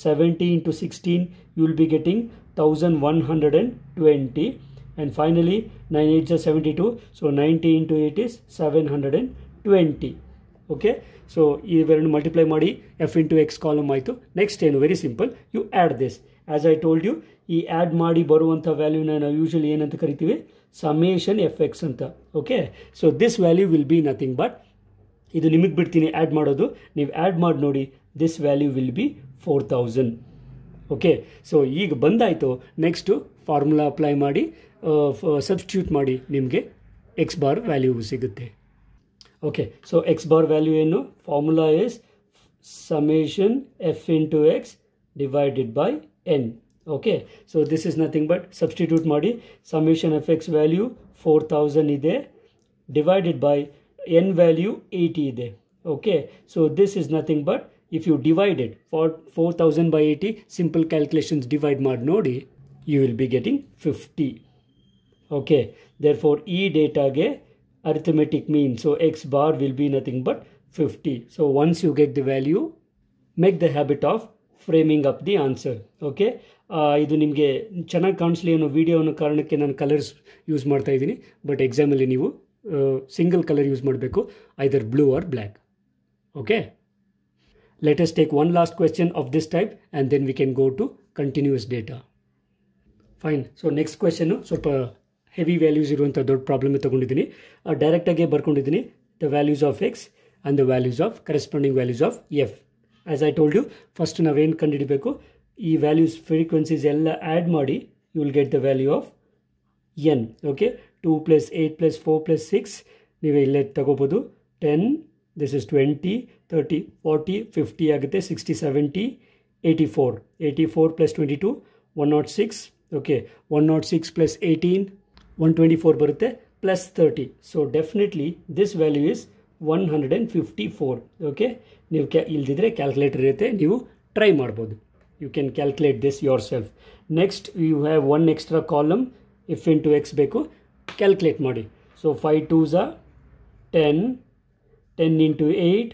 seventy into sixteen ಬಿ Next thousand one hundred you twenty and finally nine eight finally 9 so ninety into so 90 seven hundred is twenty okay so ಇವೆರಡು multiply ಮಾಡಿ f into x column ಆಯಿತು next ಏನು very simple you add this as I told you ಈ add ಮಾಡಿ ಬರುವಂಥ ವ್ಯಾಲ್ಯೂನ ನಾವು usually ಏನಂತ ಕರಿತೀವಿ ಸಮೇಶನ್ ಎಫ್ ಎಕ್ಸ್ ಅಂತ okay so this value will be nothing but ಇದು ನಿಮಗೆ ಬಿಡ್ತೀನಿ ಆ್ಯಡ್ ಮಾಡೋದು ನೀವು ಆ್ಯಡ್ ಮಾಡಿ ನೋಡಿ this value will be four thousand okay so ಈಗ ಬಂದಾಯಿತು ನೆಕ್ಸ್ಟು ಫಾರ್ಮುಲಾ ಅಪ್ಲೈ ಮಾಡಿ ಸಬ್ಸ್ಟಿಟ್ಯೂಟ್ ಮಾಡಿ ನಿಮಗೆ ಎಕ್ಸ್ ಬಾರ್ ವ್ಯಾಲ್ಯೂ ಸಿಗುತ್ತೆ okay so X bar value ಏನು formula is summation f into x divided by N okay so this is nothing but substitute ಮಾಡಿ summation F x value four thousand ಇದೆ divided by n value eighty ಇದೆ okay so this is nothing but if you divide it for 4000 by 80 simple calculations divide mod nodi you will be getting 50 okay therefore e data ge arithmetic mean so x bar will be nothing but 50 so once you get the value make the habit of framing up the answer okay idu ಇದು chana ಚೆನ್ನಾಗಿ ಕಾಣಿಸ್ಲಿ video video ಅನ್ನೋ nan colors use use idini but exam alli neevu single color use madbeku either blue or black. Okay. Let's take one last last of this type and then then we can go to continuous fine so next question ಸ್ವಲ್ಪ heavy values ಇರುವಂಥ ದೊಡ್ಡ problem ತೊಗೊಂಡಿದ್ದೀನಿ ಡೈರೆಕ್ಟಾಗಿ ಬರ್ಕೊಂಡಿದ್ದೀನಿ the values of x and the values of corresponding values of f as I told you first ನಾವೇನು ಕಂಡುಹಿಡಬೇಕು ಈ values frequencies ಎಲ್ಲ ಆ್ಯಡ್ ಮಾಡಿ you will get the value of N okay two plus eight plus four plus six ನೀವು ಇಲ್ಲೇ ತಗೋಬೋದು ten this is twenty thirty forty fifty ಆಗುತ್ತೆ sixty seventy eighty four eighty four plus twenty two one nought six okay one nought six plus eighteen one twenty four ಬರುತ್ತೆ plus thirty so definitely this value is one hundred and fifty four okay ನೀವು ಕ್ಯಾ ಇಲ್ದಿದ್ರೆ calculator ಇರುತ್ತೆ ನೀವು try ಮಾಡ್ಬೋದು you can calculate this yourself next you have one extra column if in into x ಬೇಕು calculate ಮಾಡಿ so five two ಝ ten ten into eight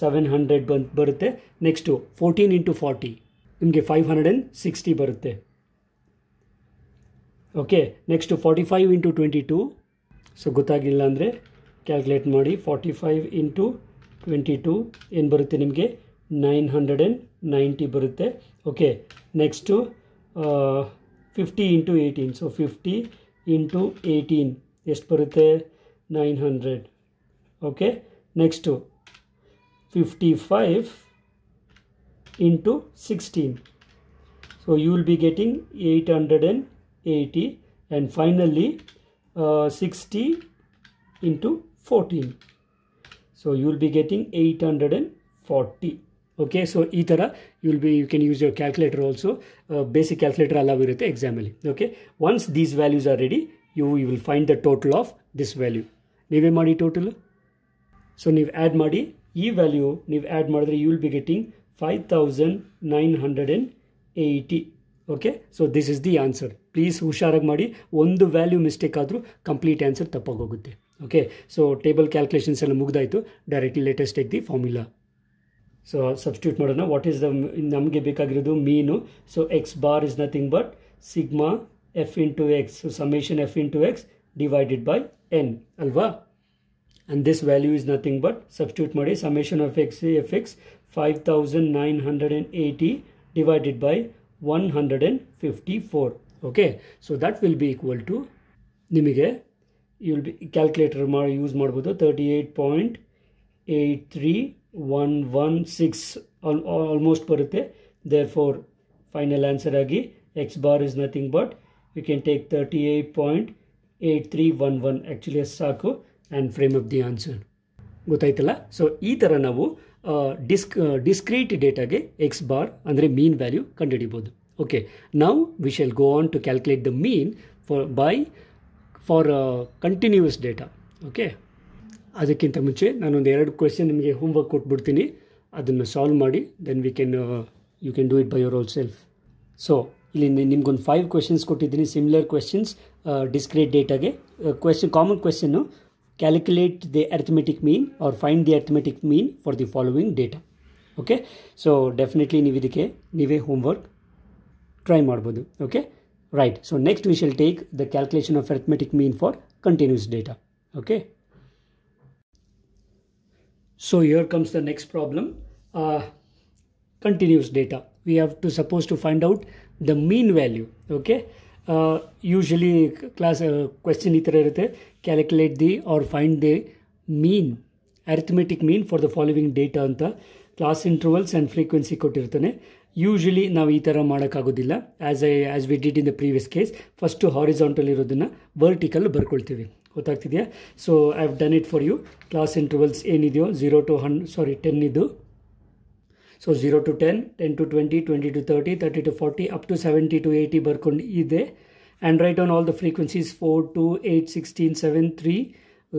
seven hundred ಬಂದು ಬರುತ್ತೆ ನೆಕ್ಸ್ಟು ಫೋರ್ಟೀನ್ ಇಂಟು ಫಾರ್ಟಿ ನಿಮಗೆ five hundred and sixty ಬರುತ್ತೆ okay next forty five into twenty two so ಗೊತ್ತಾಗಿಲ್ಲ ಅಂದರೆ calculate ಮಾಡಿ forty five into twenty two ಏನು ಬರುತ್ತೆ ನಿಮಗೆ ನೈನ್ ಹಂಡ್ರೆಡ್ ಆ್ಯಂಡ್ ನೈಂಟಿ ಬರುತ್ತೆ okay next fifty into eighteen so fifty into eighteen ಎಷ್ಟು ಬರುತ್ತೆ nine hundred okay next 55 into 16 so you will be getting 880 and finally uh, 60 into 14 so you will be getting 840 okay so either you will be you can use your calculator also uh, basic calculator allow you examine okay once these values are ready you, will find the total of this value Nive madi total so you add madi ಈ value ನೀವು add ಮಾಡಿದ್ರೆ you will be getting five thousand nine hundred and eighty okay so this is the answer please ಹುಷಾರಾಗಿ ಮಾಡಿ ಒಂದು value mistake ಆದರೂ complete answer ತಪ್ಪಾಗೋಗುತ್ತೆ okay so table calculations ಎಲ್ಲ ಮುಗ್ದಾಯಿತು directly let's take the formula so substitute ಮಾಡೋಣ what is the ನಮಗೆ ಬೇಕಾಗಿರೋದು mean so X bar is nothing but sigma F into x so summation f into x divided by n ಅಲ್ವಾ and this value is nothing but substitute made summation of x fx 5980 divided by 154 okay so that will be equal to nimige you will be calculator mara use madabodu 38.83116 almost paruthe therefore final answer agi x bar is nothing but we can take 38.8311 actually saku and frame of the answer ಗೊತ್ತಾಯ್ತಲ್ಲ so ಈ ಥರ ನಾವು ಡಿಸ್ಕ್ discrete ಡೇಟಾಗೆ x bar ಅಂದರೆ mean value ಕಂಡುಹಿಡಿಬೋದು okay now we shall go on to calculate the mean for by for continuous data okay ಅದಕ್ಕಿಂತ ಮುಂಚೆ ನಾನೊಂದು ಎರಡು ಕ್ವೆಶನ್ ನಿಮಗೆ ಹೋಮ್ವರ್ಕ್ ಕೊಟ್ಬಿಡ್ತೀನಿ ಅದನ್ನು ಸಾಲ್ವ್ ಮಾಡಿ then we can you can do it by your own self so ಇಲ್ಲಿ ನಿಮ್ಗೊಂದು ಫೈವ್ ಕ್ವೆಶನ್ಸ್ ಕೊಟ್ಟಿದ್ದೀನಿ ಸಿಮಿಲರ್ ಕ್ವೆಶನ್ಸ್ ಡಿಸ್ಕ್ರೀಟ್ ಡೇಟಾಗೆ question common question calculate the arithmetic mean or find the arithmetic mean for the following data okay so definitely nivedike nive homework try more maadabodu okay right so next we shall take the calculation of arithmetic mean for continuous data okay so here comes the next problem uh, continuous data we have to suppose to find out the mean value okay usually class question ಈ ಥರ ಇರುತ್ತೆ calculate the or find the mean arithmetic mean for the following data ಅಂತ class intervals and frequency ಕೊಟ್ಟಿರ್ತಾನೆ usually ನಾವು ಈ ಥರ ಮಾಡೋಕ್ಕಾಗೋದಿಲ್ಲ as I as we did in the previous case first horizontal ಇರೋದನ್ನು ವರ್ಟಿಕಲ್ ಬರ್ಕೊಳ್ತೀವಿ ಗೊತ್ತಾಗ್ತಿದೆಯಾ so I have done it for you class intervals ಏನಿದೆಯೋ ಝೀರೋ ಟು ಹನ್ ಸಾರಿ ಟೆನ್ ಇದು so zero to ten ten to twenty twenty to thirty thirty to 40, up to seventy to eighty ಬರ್ಕೊಂಡು ಇದೆ and write on all the frequencies four two eight sixteen seven three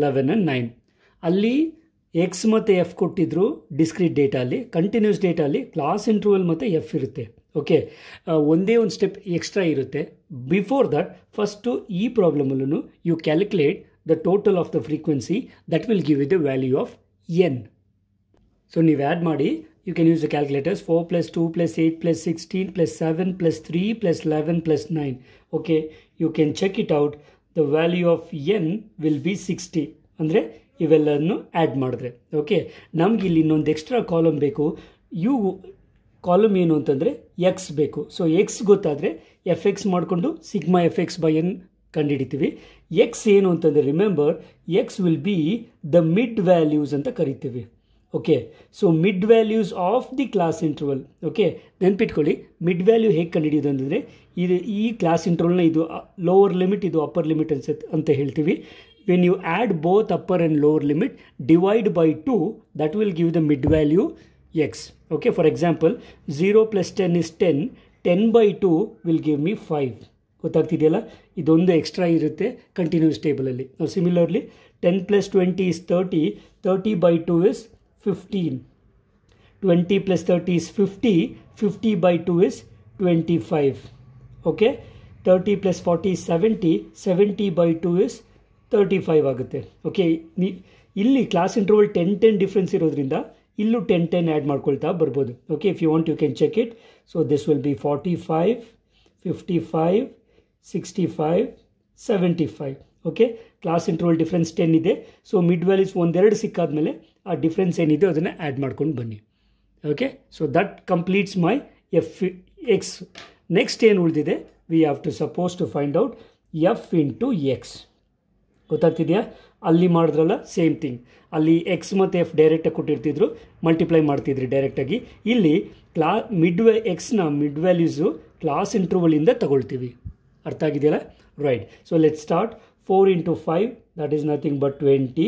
eleven and nine ಅಲ್ಲಿ X ಮತ್ತು f ಕೊಟ್ಟಿದ್ರು discrete ಡೇಟಲ್ಲಿ continuous ಡೇಟಲ್ಲಿ class interval ಮತ್ತು F ಇರುತ್ತೆ okay ಒಂದೇ ಒಂದು ಸ್ಟೆಪ್ ಎಕ್ಸ್ಟ್ರಾ ಇರುತ್ತೆ ಬಿಫೋರ್ ದಟ್ ಫಸ್ಟು ಈ ಪ್ರಾಬ್ಲಮಲ್ಲೂ you calculate the total of the frequency that will give you the value of n so ನೀವು ಆ್ಯಡ್ ಮಾಡಿ you can use the calculators 4 plus 2 plus 8 plus 16 plus 7 plus 3 plus 11 plus 9 okay you can check it out the value of n will be 60 ಅಂದರೆ ಇವೆಲ್ಲವನ್ನು add ಮಾಡಿದ್ರೆ okay ನಮ್ಗೆ ಇಲ್ಲಿ ಇನ್ನೊಂದು extra column ಬೇಕು you column ಏನು ಅಂತಂದರೆ ಎಕ್ಸ್ ಬೇಕು ಸೊ ಎಕ್ಸ್ ಗೊತ್ತಾದರೆ ಎಫ್ ಎಕ್ಸ್ ಮಾಡಿಕೊಂಡು sigma f x by n ಕಂಡುಹಿಡಿತೀವಿ ಎಕ್ಸ್ ಏನು ಅಂತಂದರೆ remember x will be the mid values ಅಂತ ಕರಿತೀವಿ okay so mid values of the class interval okay ನೆನ್ಪಿಟ್ಕೊಳ್ಳಿ ಮಿಡ್ ವ್ಯಾಲ್ಯೂ ಹೇಗೆ ಕಂಡುಹಿಡಿಯೋದು ಅಂದರೆ ಇದು ಈ ಕ್ಲಾಸ್ ಇಂಟರ್ವಲ್ನ ಇದು ಲೋವರ್ ಲಿಮಿಟ್ ಇದು ಅಪ್ಪರ್ ಲಿಮಿಟ್ ಅನ್ಸುತ್ತೆ ಅಂತ ಹೇಳ್ತೀವಿ when you add both upper and lower limit divide by two that will give the mid value x okay for example zero plus ten is ten ten by two will give me five ಗೊತ್ತಾಗ್ತಿದೆಯಲ್ಲ ಇದೊಂದು extra ಇರುತ್ತೆ continuous ಟೇಬಲಲ್ಲಿ ನಾವು similarly ten plus twenty is thirty thirty by two is 15. 20 plus 30 fifty fifty by two is twenty five okay thirty plus 40 seventy seventy by by is thirty five ಆಗುತ್ತೆ okay ಇಲ್ಲಿ class interval ten ten difference ಇರೋದ್ರಿಂದ ಇಲ್ಲೂ ten ten add ಮಾಡ್ಕೊಳ್ತಾ ಬರ್ಬೋದು okay if you want you can check it so this will be forty five fifty five sixty five seventy five okay class interval difference ten ಇದೆ so mid values ಒಂದೆರಡು ಸಿಕ್ಕಾದ ಮೇಲೆ ಆ difference ಏನಿದೆ ಅದನ್ನು add ಮಾಡ್ಕೊಂಡು ಬನ್ನಿ okay so that completes my f x next ಏನು ಉಳಿದಿದೆ we have to suppose to find out f into x ಗೊತ್ತಾಗ್ತಿದೆಯಾ ಅಲ್ಲಿ ಮಾಡಿದ್ರಲ್ಲ ಸೇಮ್ ಥಿಂಗ್ ಅಲ್ಲಿ ಎಕ್ಸ್ ಮತ್ತು ಎಫ್ ಡೈರೆಕ್ಟಾಗಿ ಕೊಟ್ಟಿರ್ತಿದ್ರು ಮಲ್ಟಿಪ್ಲೈ ಮಾಡ್ತಿದ್ರಿ ಡೈರೆಕ್ಟಾಗಿ ಇಲ್ಲಿ ಕ್ಲಾ ಮಿಡ್ ವ್ಯಾ ಎಕ್ಸ್ನ ಮಿಡ್ ವ್ಯಾಲ್ಯೂಸು ಕ್ಲಾಸ್ ಇಂಟ್ರೂವಲಿಂದ ತಗೊಳ್ತೀವಿ ಅರ್ಥ ಆಗಿದೆಯಲ್ಲ right so let start four into five that is nothing but twenty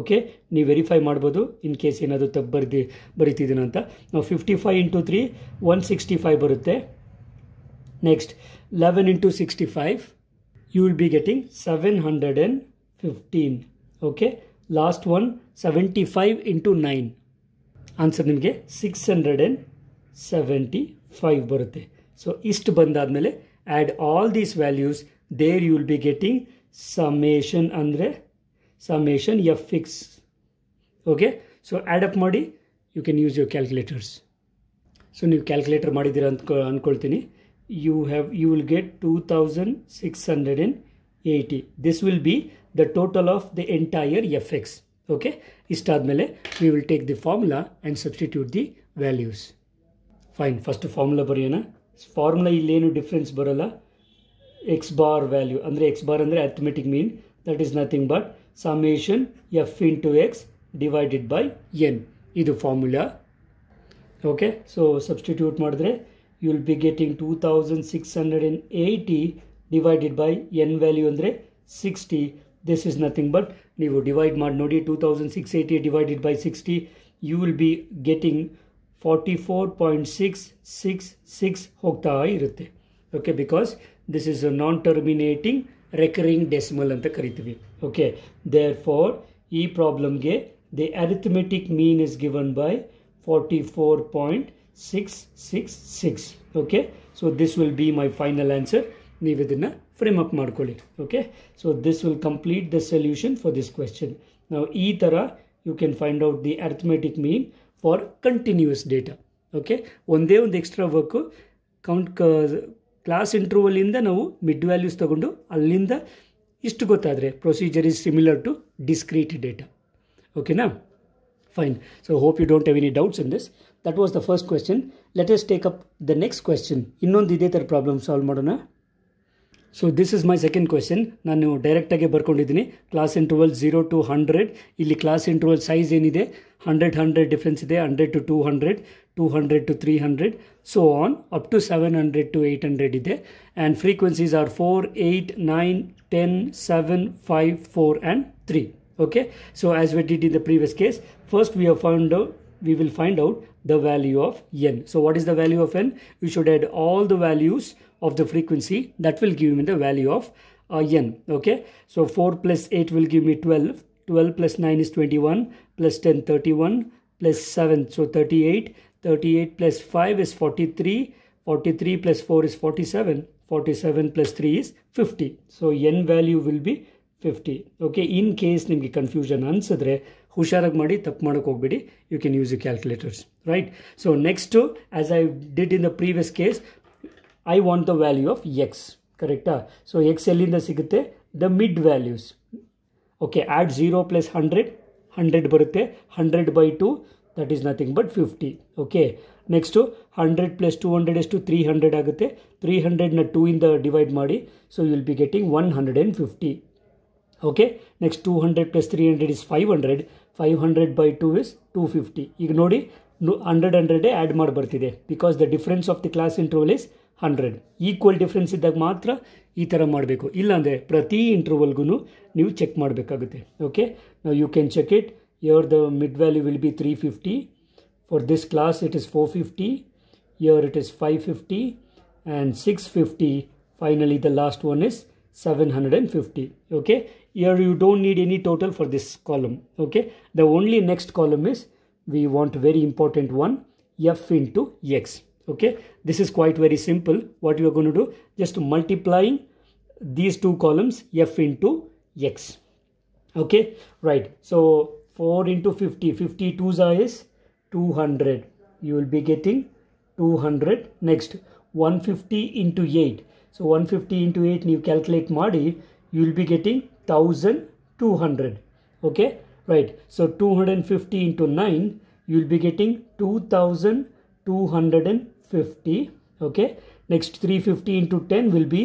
okay ನೀವು ವೆರಿಫೈ ಮಾಡ್ಬೋದು ಇನ್ ಕೇಸ್ ಏನಾದರೂ ತಪ್ಪು ಬರ್ದಿ ಬರಿತಿದ್ದೀನ ಅಂತ ನಾವು fifty five into three one sixty five ಬರುತ್ತೆ next eleven into sixty five you will be getting seven hundred and fifteen okay last one seventy five into nine answer ನಿಮಗೆ six hundred and seventy five ಬರುತ್ತೆ so ಇಷ್ಟು ಬಂದಾದಮೇಲೆ add all these values there you will be getting summation ಅಂದರೆ summation F x okay so add up ಮಾಡಿ you can use your calculators so ನೀವು calculator ಮಾಡಿದ್ದೀರ ಅಂದ್ಕೊ ಅಂದ್ಕೊಳ್ತೀನಿ you have you will get two thousand six hundred and eighty this will be the total of the entire f x okay ಇಷ್ಟಾದಮೇಲೆ we will take the formula and substitute the values fine first formula ಬರೆಯೋಣ formula ಇಲ್ಲೇನು difference ಬರೋಲ್ಲ x bar value ಅಂದರೆ X bar ಅಂದರೆ arithmetic mean that is nothing but summation f into x divided by n ಇದು formula okay so substitute ಮಾಡಿದ್ರೆ you will be getting two thousand six hundred and eighty divided by n value ಅಂದರೆ sixty this is nothing but ನೀವು divide ಮಾಡಿ ನೋಡಿ two thousand six eighty divided by sixty you will be getting forty four point six six six ಹೋಗ್ತಾ ಇರುತ್ತೆ okay because this is non terminating recurring decimal ಅಂತ ಕರಿತೀವಿ okay therefore ಈ ಪ್ರಾಬ್ಲಮ್ಗೆ the arithmetic mean is given by forty four point six six six okay so this will be my final answer ನೀವು ಇದನ್ನು frame up ಮಾಡ್ಕೊಳ್ಳಿ okay so this will complete the solution for this question ನಾವು ಈ ಥರ you can find out the arithmetic mean for continuous data okay ಒಂದೇ ಒಂದು extra work count class ಇಂಟ್ರೂವಲಿಂದ ನಾವು ಮಿಡ್ ವ್ಯಾಲ್ಯೂಸ್ ತಗೊಂಡು ಅಲ್ಲಿಂದ ಇಷ್ಟು ಗೊತ್ತಾದರೆ procedure is similar to discrete data ಓಕೆನಾ fine so hope you don't have any doubts in this that was the first question let's take up the next question ಇನ್ನೊಂದು ಇದೇ ಥರ ಪ್ರಾಬ್ಲಮ್ ಸಾಲ್ವ್ ಮಾಡೋಣ so this is my second question ನಾನು ಡೈರೆಕ್ಟಾಗಿ ಬರ್ಕೊಂಡಿದ್ದೀನಿ class interval zero to hundred ಇಲ್ಲಿ class interval size ಏನಿದೆ hundred hundred difference ಇದೆ hundred to two hundred two hundred to three hundred so on up to seven hundred to eight hundred ಇದೆ and frequencies are four eight nine ten seven five four and three okay so as we did in the previous case first we have found we will find out the value of n. So what is the value of n? You should add all the values of the frequency that will give me the value of uh, n okay so 4 plus 8 will give me 12 12 plus 9 is 21 plus 10 31 plus 7 so 38 38 plus 5 is 43 43 plus 4 is 47 47 plus 3 is 50 so n value will be 50 okay in case confusion, confusion ಅನ್ಸಿದ್ರೆ ಹುಷಾರಾಗಿ ಮಾಡಿ ತಪ್ಪು ಮಾಡೋಕೆ You can use your calculators. Right. So next to as I did in the previous case. I want the value of x ಕರೆಕ್ಟಾ so x ಎಲ್ಲಿಂದ ಸಿಗುತ್ತೆ the mid values okay add zero plus hundred hundred ಬರುತ್ತೆ hundred by two that is nothing but fifty okay next hundred plus two hundred ಎಷ್ಟು three hundred ಆಗುತ್ತೆ three ಹಂಡ್ರೆಡ್ನ two ಇಂದ divide ಮಾಡಿ so you will be getting one hundred and fifty okay next two hundred plus three hundred is five hundred five hundred by two is two fifty ಈಗ ನೋಡಿ hundred ಹಂಡ್ರೆಡೇ add ಮಾಡಿ ಬರ್ತಿದೆ because the difference of the class interval is hundred equal difference ಇದ್ದಾಗ ಮಾತ್ರ ಈ ಥರ ಮಾಡಬೇಕು ಇಲ್ಲಾಂದರೆ ಪ್ರತಿ ಇಂಟ್ರವಲ್ಗೂ ನೀವು ಚೆಕ್ ಮಾಡಬೇಕಾಗುತ್ತೆ okay you can check it your the mid value will be three fifty for this class it is four fifty your it is five fifty and six fifty finally the last one is seven hundred and fifty okay here you don't need any total for this column okay the only next column is we want very important one f into x okay this is quite very simple what you are going to do just multiplying these two columns f into x okay right so 4 into 50 52 is 200 you will be getting 200 next 150 into 8 so 150 into 8 and you calculate madi you will be getting 1200 okay right so 250 into 9 you will be getting 2200 50 okay next 350 into 10 will be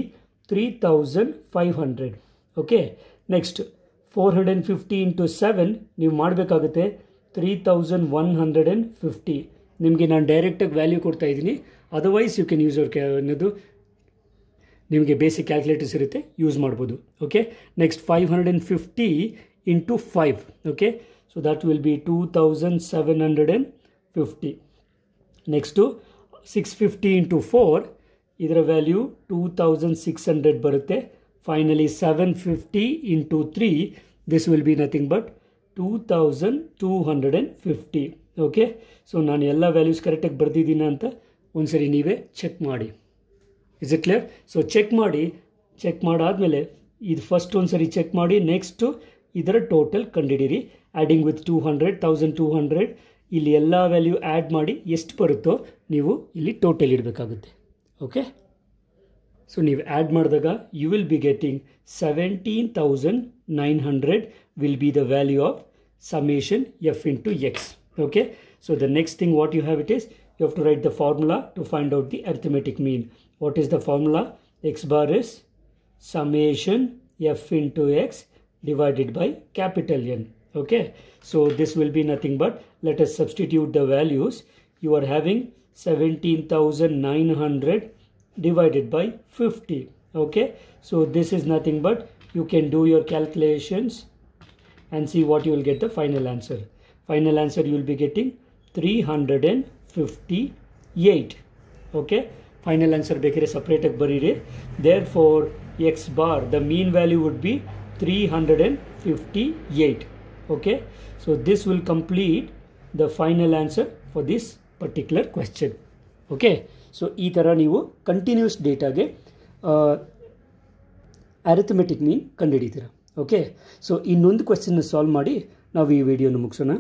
3500 okay next 450 into 7 ನೀವು ಮಾಡಬೇಕಾಗುತ್ತೆ three thousand one hundred and fifty ನಿಮಗೆ ನಾನು ಡೈರೆಕ್ಟಾಗಿ value ಕೊಡ್ತಾ ಇದ್ದೀನಿ otherwise you can use ಅವ್ರ ಕ್ಯಾ ಅನ್ನೋದು ನಿಮಗೆ ಬೇಸಿಕ್ ಕ್ಯಾಲ್ಕುಲೇಟರ್ಸ್ ಇರುತ್ತೆ ಯೂಸ್ ಮಾಡ್ಬೋದು okay next five hundred and fifty into five okay so that will be two thousand seven hundred and fifty next six fifty into four ಇದರ value two thousand six hundred ಬರುತ್ತೆ finally seven fifty into three this will be nothing but two thousand two hundred and fifty okay so ನಾನು ಎಲ್ಲ values ಕರೆಕ್ಟಾಗಿ ಬರೆದಿದ್ದೀನಿ ಅಂತ ಒಂದ್ಸರಿ ನೀವೇ check ಮಾಡಿ is it clear so check ಮಾಡಿ ಚೆಕ್ ಮಾಡಾದಮೇಲೆ ಇದು ಫಸ್ಟ್ ಒಂದು ಸರಿ ಚೆಕ್ ಮಾಡಿ ನೆಕ್ಸ್ಟು ಇದರ ಟೋಟಲ್ ಕಂಡುಹಿಡೀರಿ adding with two hundred thousand two hundred ಇಲ್ಲಿ value add ಆ್ಯಡ್ ಮಾಡಿ ಎಷ್ಟು ಬರುತ್ತೋ ನೀವು ಇಲ್ಲಿ ಟೋಟಲ್ ಇಡಬೇಕಾಗುತ್ತೆ ಓಕೆ ಸೊ ನೀವು ಆ್ಯಡ್ ಮಾಡಿದಾಗ you will you will be getting seventeen thousand nine hundred will be the value of summation f into x okay so the next thing what you have it is you have to write the formula to find out the arithmetic mean what is the formula x bar is summation f into x divided by capital n okay so this will be nothing but let us substitute the values you are having 17,900 divided by 50 okay so this is nothing but you can do your calculations and see what you will get the final answer final answer you will be getting 358 okay final answer separate therefore x bar the mean value would be 358 okay so this will complete the final answer for this particular question okay so ಈ ಥರ ನೀವು continuous ಡೇಟಾಗೆ arithmetic mean ಕಂಡುಹಿಡಿತೀರ okay so ಇನ್ನೊಂದು ಕ್ವೆಶನ್ನ solve ಮಾಡಿ ನಾವು ಈ ವಿಡಿಯೋನ ಮುಗಿಸೋಣ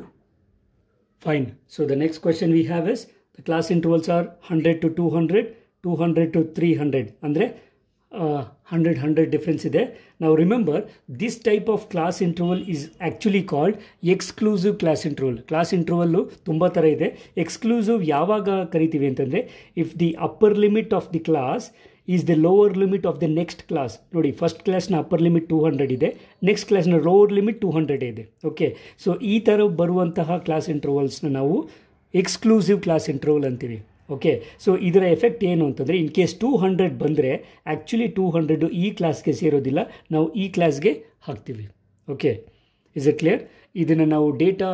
fine so the next question we have is the class intervals are hundred to two hundred two hundred to three hundred ಅಂದರೆ ಹಂಡ್ರೆಡ್ ಹಂಡ್ರೆಡ್ ಡಿಫ್ರೆನ್ಸ್ ಇದೆ ನಾವು remember this type of class interval is actually called exclusive class interval class interval ತುಂಬ ಥರ ಇದೆ exclusive ಯಾವಾಗ ಕರಿತೀವಿ ಅಂತಂದರೆ if the upper limit of the class is the lower limit of the next class ನೋಡಿ first ಕ್ಲಾಸ್ನ upper limit two hundred ಇದೆ next ಕ್ಲಾಸ್ನ ಲೋವರ್ ಲಿಮಿಟ್ ಟೂ ಹಂಡ್ರೆಡ್ ಇದೆ ಓಕೆ ಸೊ ಈ ಥರ ಬರುವಂತಹ ಕ್ಲಾಸ್ ಇಂಟರ್ವಲ್ಸ್ನ ನಾವು ಎಕ್ಸ್ಕ್ಲೂಸಿವ್ ಕ್ಲಾಸ್ ಇಂಟರ್ವಲ್ ಅಂತೀವಿ ಓಕೆ ಸೊ ಇದರ ಎಫೆಕ್ಟ್ ಏನು ಅಂತಂದರೆ ಇನ್ ಕೇಸ್ ಟೂ ಹಂಡ್ರೆಡ್ ಬಂದರೆ ಆ್ಯಕ್ಚುಲಿ ಟೂ ಹಂಡ್ರೆಡು ಈ ಕ್ಲಾಸ್ಗೆ ಸೇರೋದಿಲ್ಲ ನಾವು ಈ ಕ್ಲಾಸ್ಗೆ ಹಾಕ್ತೀವಿ ಓಕೆ ಇಸ್ ಇಟ್ ಕ್ಲಿಯರ್ ಇದನ್ನು ನಾವು ಡೇಟಾ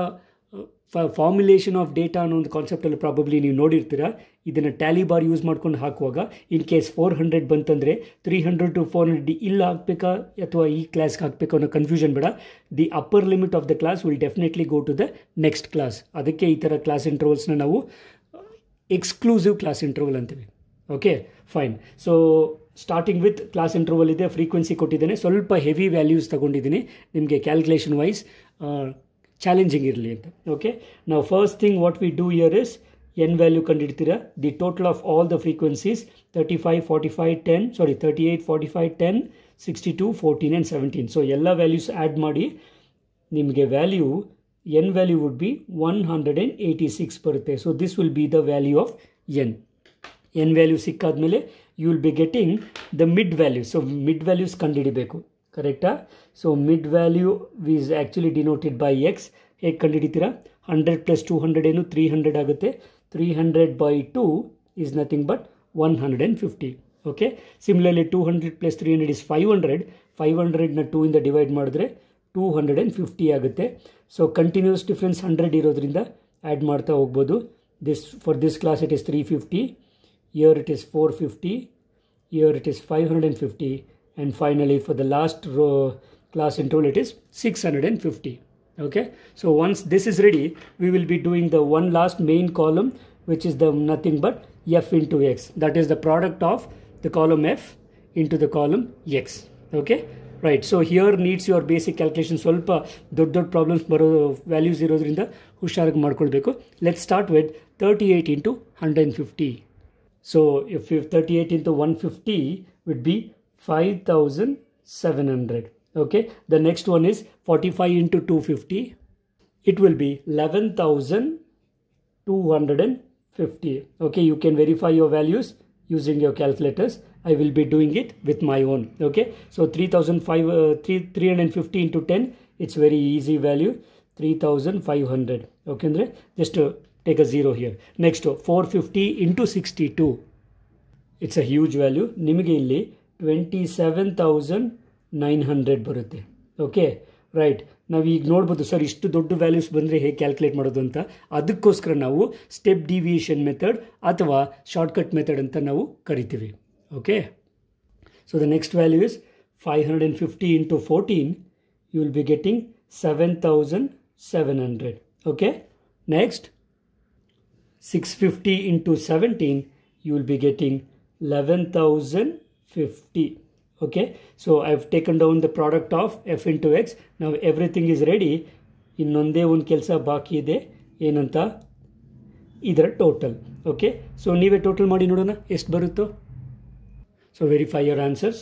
ಫಾರ್ಮುಲೇಷನ್ ಆಫ್ ಡೇಟಾ ಅನ್ನೋ ಒಂದು ಕಾನ್ಸೆಪ್ಟಲ್ಲಿ ಪ್ರಾಬಬ್ಲಿ ನೀವು ನೋಡಿರ್ತೀರ ಇದನ್ನು ಟ್ಯಾಲಿ ಬಾರ್ ಯೂಸ್ ಮಾಡ್ಕೊಂಡು ಹಾಕುವಾಗ ಇನ್ ಕೇಸ್ ಫೋರ್ ಹಂಡ್ರೆಡ್ ಬಂತಂದರೆ three hundred to four hundred ಇಲ್ಲಿ ಹಾಕಬೇಕಾ ಅಥವಾ ಈ ಕ್ಲಾಸ್ಗೆ ಹಾಕಬೇಕು ಅನ್ನೋ ಕನ್ಫ್ಯೂಷನ್ ಬೇಡ the upper limit of the class will definitely go to the next class ಅದಕ್ಕೆ ಈ ಥರ ಕ್ಲಾಸ್ ಇಂಟರ್ವಲ್ಸ್ನ ನಾವು ಎಕ್ಸ್ಕ್ಲೂಸಿವ್ ಕ್ಲಾಸ್ ಇಂಟರ್ವಲ್ ಅಂತೀವಿ okay fine so starting with class interval ಇದೆ ಫ್ರೀಕ್ವೆನ್ಸಿ ಕೊಟ್ಟಿದ್ದೇನೆ ಸ್ವಲ್ಪ ಹೆವಿ ವ್ಯಾಲ್ಯೂಸ್ ತೊಗೊಂಡಿದ್ದೀನಿ ನಿಮಗೆ ಕ್ಯಾಲ್ಕುಲೇಷನ್ ವೈಸ್ ಚಾಲೆಂಜಿಂಗ್ ಇರಲಿ ಅಂತ ಓಕೆ ನಾವು first thing what we do here is n value ಕಂಡಿಡ್ತೀರಾ the total of all the frequencies thirty five forty five ten sorry thirty eight forty five ten sixty two fourteen and seventeen so ಎಲ್ಲ values add ಮಾಡಿ ನಿಮಗೆ value n value would be 186 ಬರುತ್ತೆ so this will be the value of n n value ಸಿಕ್ಕಾದಮೇಲೆ you will be getting the mid value so mid values ಕಂಡುಹಿಡಿಬೇಕು ಕರೆಕ್ಟಾ so mid value is actually denoted by x ಹೇಗೆ ಕಂಡುಹಿಡಿತೀರಾ hundred plus two hundred ಏನು three hundred ಆಗುತ್ತೆ three hundred by two is nothing but one hundred and fifty okay similarly two hundred plus three hundred is five hundred five ಹಂಡ್ರೆಡ್ನ two ಇಂದ divide ಮಾಡಿದ್ರೆ two hundred and fifty ಆಗುತ್ತೆ So continuous difference hundred ಇರೋದ್ರಿಂದ add ಮಾಡ್ತಾ Martha this for this class it is three fifty here it is four fifty here it is five hundred and fifty and finally class interval it is 650 okay so once this is ready we will be doing the one last main column which is the nothing but f into x that is the product of the column f into the column x okay right so here needs your basic calculation ಸ್ವಲ್ಪ ದೊಡ್ಡ ದೊಡ್ಡ problems ಬರೋ values ಇರೋದ್ರಿಂದ ಹುಷಾರಾಗಿ ಮಾಡ್ಕೊಳ್ಬೇಕು let start with thirty eight into hundred and fifty so if thirty eight into one fifty would be five thousand seven hundred okay the next one is forty five into two fifty it will be 11,250. Okay, you can verify your values using your calculators I will be doing it with my own okay so 3005 uh, 3 350 into 10 it's very easy value 3500 okay just to uh, take a zero here next uh, 450 into 62 it's a huge value ನಿಮಗೆ twenty seven thousand nine hundred okay right ನಾವು ಈಗ ನೋಡ್ಬೋದು sir ಇಷ್ಟು ದೊಡ್ಡ values ಬಂದರೆ ಹೇಗೆ calculate ಮಾಡೋದು ಅಂತ ಅದಕ್ಕೋಸ್ಕರ ನಾವು ಸ್ಟೆಪ್ ಡಿವಿಯೇಷನ್ ಮೆಥಡ್ ಅಥವಾ ಶಾರ್ಟ್ಕಟ್ ಮೆಥಡ್ ಅಂತ ನಾವು ಕರಿತೀವಿ okay so the next value is five hundred and fifty into fourteen you will be getting seven thousand seven hundred okay next six fifty into seventeen you will be getting eleven thousand fifty okay okay so I've taken down the product of f into x now everything is ready ಇನ್ನೊಂದೇ ಒಂದು ಕೆಲಸ ಬಾಕಿ ಇದೆ ಏನಂತ ಇದರ total okay so ನೀವೇ total ಮಾಡಿ ನೋಡೋಣ ಎಷ್ಟು ಬರುತ್ತೋ ಸೊ ವೆರಿಫೈ ಯುವರ್ ಆನ್ಸರ್ಸ್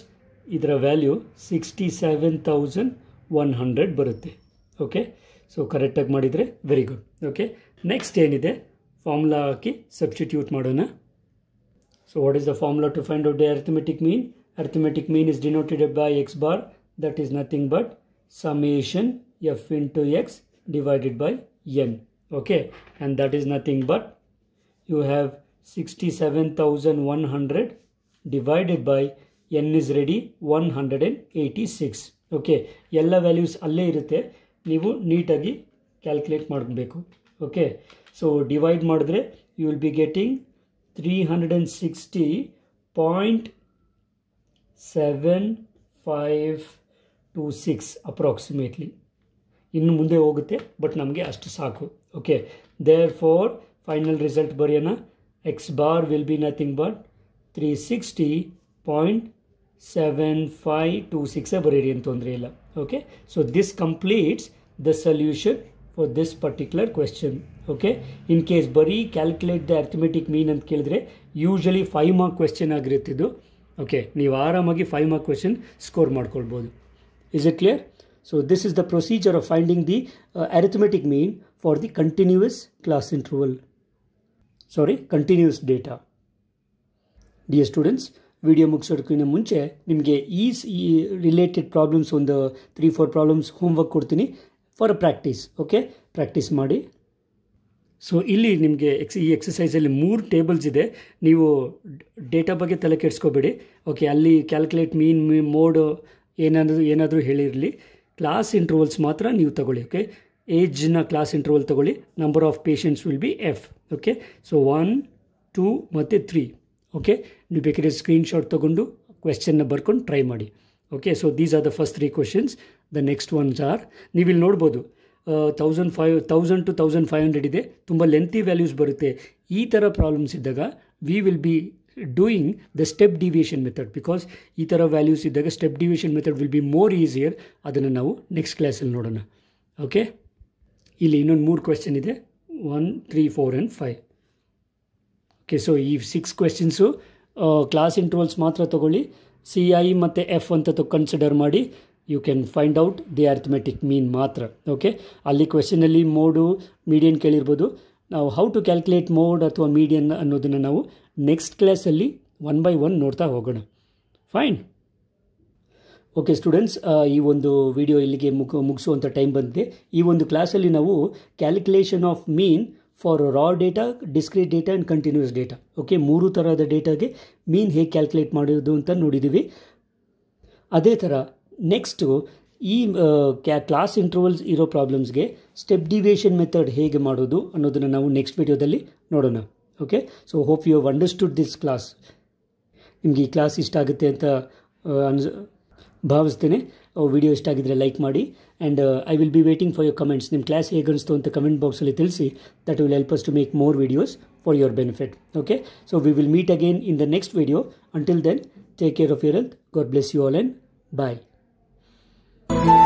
ಇದರ value sixty seven thousand one hundred ಬರುತ್ತೆ ಓಕೆ ಸೊ ಕರೆಕ್ಟಾಗಿ ಮಾಡಿದರೆ ವೆರಿ ಗುಡ್ ಓಕೆ ನೆಕ್ಸ್ಟ್ ಏನಿದೆ ಫಾರ್ಮುಲಾ ಹಾಕಿ ಸಬ್ಸ್ಟಿಟ್ಯೂಟ್ ಮಾಡೋಣ so what is the formula to find out the arithmetic mean arithmetic mean is denoted by x bar that is nothing but summation f into x divided by n okay and that is nothing but you have 67100 divided by n is ready 186 okay ella values alle irutte neevu neat agi calculate maadbeku okay so divide madidre you will be getting 360 seven five two six approximately ಇನ್ನು ಮುಂದೆ ಹೋಗುತ್ತೆ but ನಮಗೆ ಅಷ್ಟು ಸಾಕು okay therefore final result ಬರೆಯೋಣ x bar will be nothing but three sixty point seven five two ಸಿಕ್ಸೇ ಬರೀರಿ ಅಂತ ತೊಂದರೆ ಇಲ್ಲ okay so this completes the solution for this particular question okay in case ಬರೀ ಕ್ಯಾಲ್ಕುಲೇಟ್ ದ ಅರ್ಥಮೆಟಿಕ್ ಮೀನ್ ಅಂತ ಕೇಳಿದ್ರೆ usually five mark question ಆಗಿರುತ್ತಿದ್ದು okay ನೀವು ಆರಾಮಾಗಿ ಫೈವ್ ಮಾರ್ಕ್ ಕ್ವೆಶನ್ ಸ್ಕೋರ್ ಮಾಡ್ಕೊಳ್ಬೋದು is it clear so this is the procedure of finding the arithmetic mean for the continuous class interval sorry continuous data dear students video ಮುಗಿಸೋದಕ್ಕಿಂತ ಮುಂಚೆ ನಿಮಗೆ ಈಸ್ ಈ related problems ಒಂದು three four problems homework ಕೊಡ್ತೀನಿ for a practice okay practice ಮಾಡಿ so ಇಲ್ಲಿ ನಿಮಗೆ ಎಕ್ಸ್ ಈ ಎಕ್ಸಸೈಸಲ್ಲಿ ಮೂರು ಟೇಬಲ್ಸ್ ಇದೆ ನೀವು ಡೇಟಾ ಬಗ್ಗೆ ತಲೆ ಕೆಡಿಸ್ಕೋಬೇಡಿ ಓಕೆ ಅಲ್ಲಿ ಕ್ಯಾಲ್ಕುಲೇಟ್ ಮೀನ್ ಮೀ ಮೋಡ್ ಏನಾದರೂ ಏನಾದರೂ ಹೇಳಿರಲಿ ಕ್ಲಾಸ್ ಇಂಟರ್ವಲ್ಸ್ ಮಾತ್ರ ನೀವು ತಗೊಳ್ಳಿ ಓಕೆ ಏಜ್ನ ಕ್ಲಾಸ್ ಇಂಟರ್ವಲ್ ತಗೊಳ್ಳಿ number of patients will be F okay so one two ಮತ್ತು ತ್ರೀ ಓಕೆ ನೀವು ಬೇಕಿದ್ರೆ ಸ್ಕ್ರೀನ್ಶಾಟ್ ತೊಗೊಂಡು ಕ್ವೆಶನ್ನ ಬರ್ಕೊಂಡು ಟ್ರೈ ಮಾಡಿ okay so these are the first three questions the next ones are ನೀವು ಇಲ್ಲಿ ನೋಡ್ಬೋದು thousand five thousand two thousand five hundred ಇದೆ ತುಂಬ ಲೆಂತಿ ವ್ಯಾಲ್ಯೂಸ್ ಬರುತ್ತೆ ಈ ಥರ ಪ್ರಾಬ್ಲಮ್ಸ್ ಇದ್ದಾಗ we will be doing the step deviation method because ಈ ಥರ ವ್ಯಾಲ್ಯೂಸ್ ಇದ್ದಾಗ step deviation method will be more easier ಅದನ್ನು ನಾವು ನೆಕ್ಸ್ಟ್ ಕ್ಲಾಸಲ್ಲಿ ನೋಡೋಣ ಓಕೆ ಇಲ್ಲಿ ಇನ್ನೊಂದು ಮೂರು ಕ್ವೆಶನ್ ಇದೆ one three four and five okay so ಈ ಸಿಕ್ಸ್ ಕ್ವೆಶನ್ಸು ಕ್ಲಾಸ್ ಇಂಟರ್ವಲ್ಸ್ ಮಾತ್ರ ತೊಗೊಳ್ಳಿ ಸಿ ಐ ಮತ್ತು ಎಫ್ ಅಂತ ಕನ್ಸಿಡರ್ ಮಾಡಿ you can find out the arithmetic mean ಮಾತ್ರ ಓಕೆ ಅಲ್ಲಿ ಕ್ವೆಶನಲ್ಲಿ ಮೋಡು ಮೀಡಿಯನ್ ಕೇಳಿರ್ಬೋದು ನಾವು ಹೌ ಟು ಕ್ಯಾಲ್ಕುಲೇಟ್ ಮೋಡ್ ಅಥವಾ ಮೀಡಿಯನ್ ಅನ್ನೋದನ್ನು ನಾವು ನೆಕ್ಸ್ಟ್ ಕ್ಲಾಸಲ್ಲಿ ಒನ್ ಬೈ ಒನ್ ನೋಡ್ತಾ ಹೋಗೋಣ ಫೈನ್ ಓಕೆ ಸ್ಟೂಡೆಂಟ್ಸ್ ಈ ಒಂದು ವಿಡಿಯೋ ಇಲ್ಲಿಗೆ ಮುಗ ಮುಗಿಸುವಂಥ ಟೈಮ್ ಬಂದಿದೆ ಈ ಒಂದು ಕ್ಲಾಸಲ್ಲಿ ನಾವು calculation of mean for raw data discrete data and continuous data okay ಮೂರು ಥರದ ಡೇಟಾಗೆ ಮೀನ್ ಹೇಗೆ ಕ್ಯಾಲ್ಕುಲೇಟ್ ಮಾಡೋದು ಅಂತ ನೋಡಿದ್ದೀವಿ ಅದೇ ಥರ ನೆಕ್ಸ್ಟು ಈ ಕ್ಯಾ ಕ್ಲಾಸ್ ಇಂಟರ್ವಲ್ಸ್ ಇರೋ ಪ್ರಾಬ್ಲಮ್ಸ್ಗೆ ಸ್ಟೆಪ್ ಡಿವಿಯೇಷನ್ ಮೆಥಡ್ ಹೇಗೆ ಮಾಡೋದು ಅನ್ನೋದನ್ನು ನಾವು ನೆಕ್ಸ್ಟ್ ವೀಡಿಯೋದಲ್ಲಿ ನೋಡೋಣ okay so hope you have understood this class ನಿಮಗೆ ಈ ಕ್ಲಾಸ್ ಇಷ್ಟ ಆಗುತ್ತೆ ಅಂತ ಅನ್ಸ್ ಭಾವಿಸ್ತೇನೆ ವಿಡಿಯೋ ಇಷ್ಟ ಆಗಿದ್ದರೆ ಲೈಕ್ ಮಾಡಿ and I will be waiting for your comments ನಿಮ್ಮ ಕ್ಲಾಸ್ ಹೇಗೆ ಅನಿಸ್ತು ಅಂತ ಕಮೆಂಟ್ ಬಾಕ್ಸಲ್ಲಿ ತಿಳಿಸಿ that will help us to make more videos for your benefit okay so we will meet again in the next video until then take care of your health God bless you all and bye Thank you.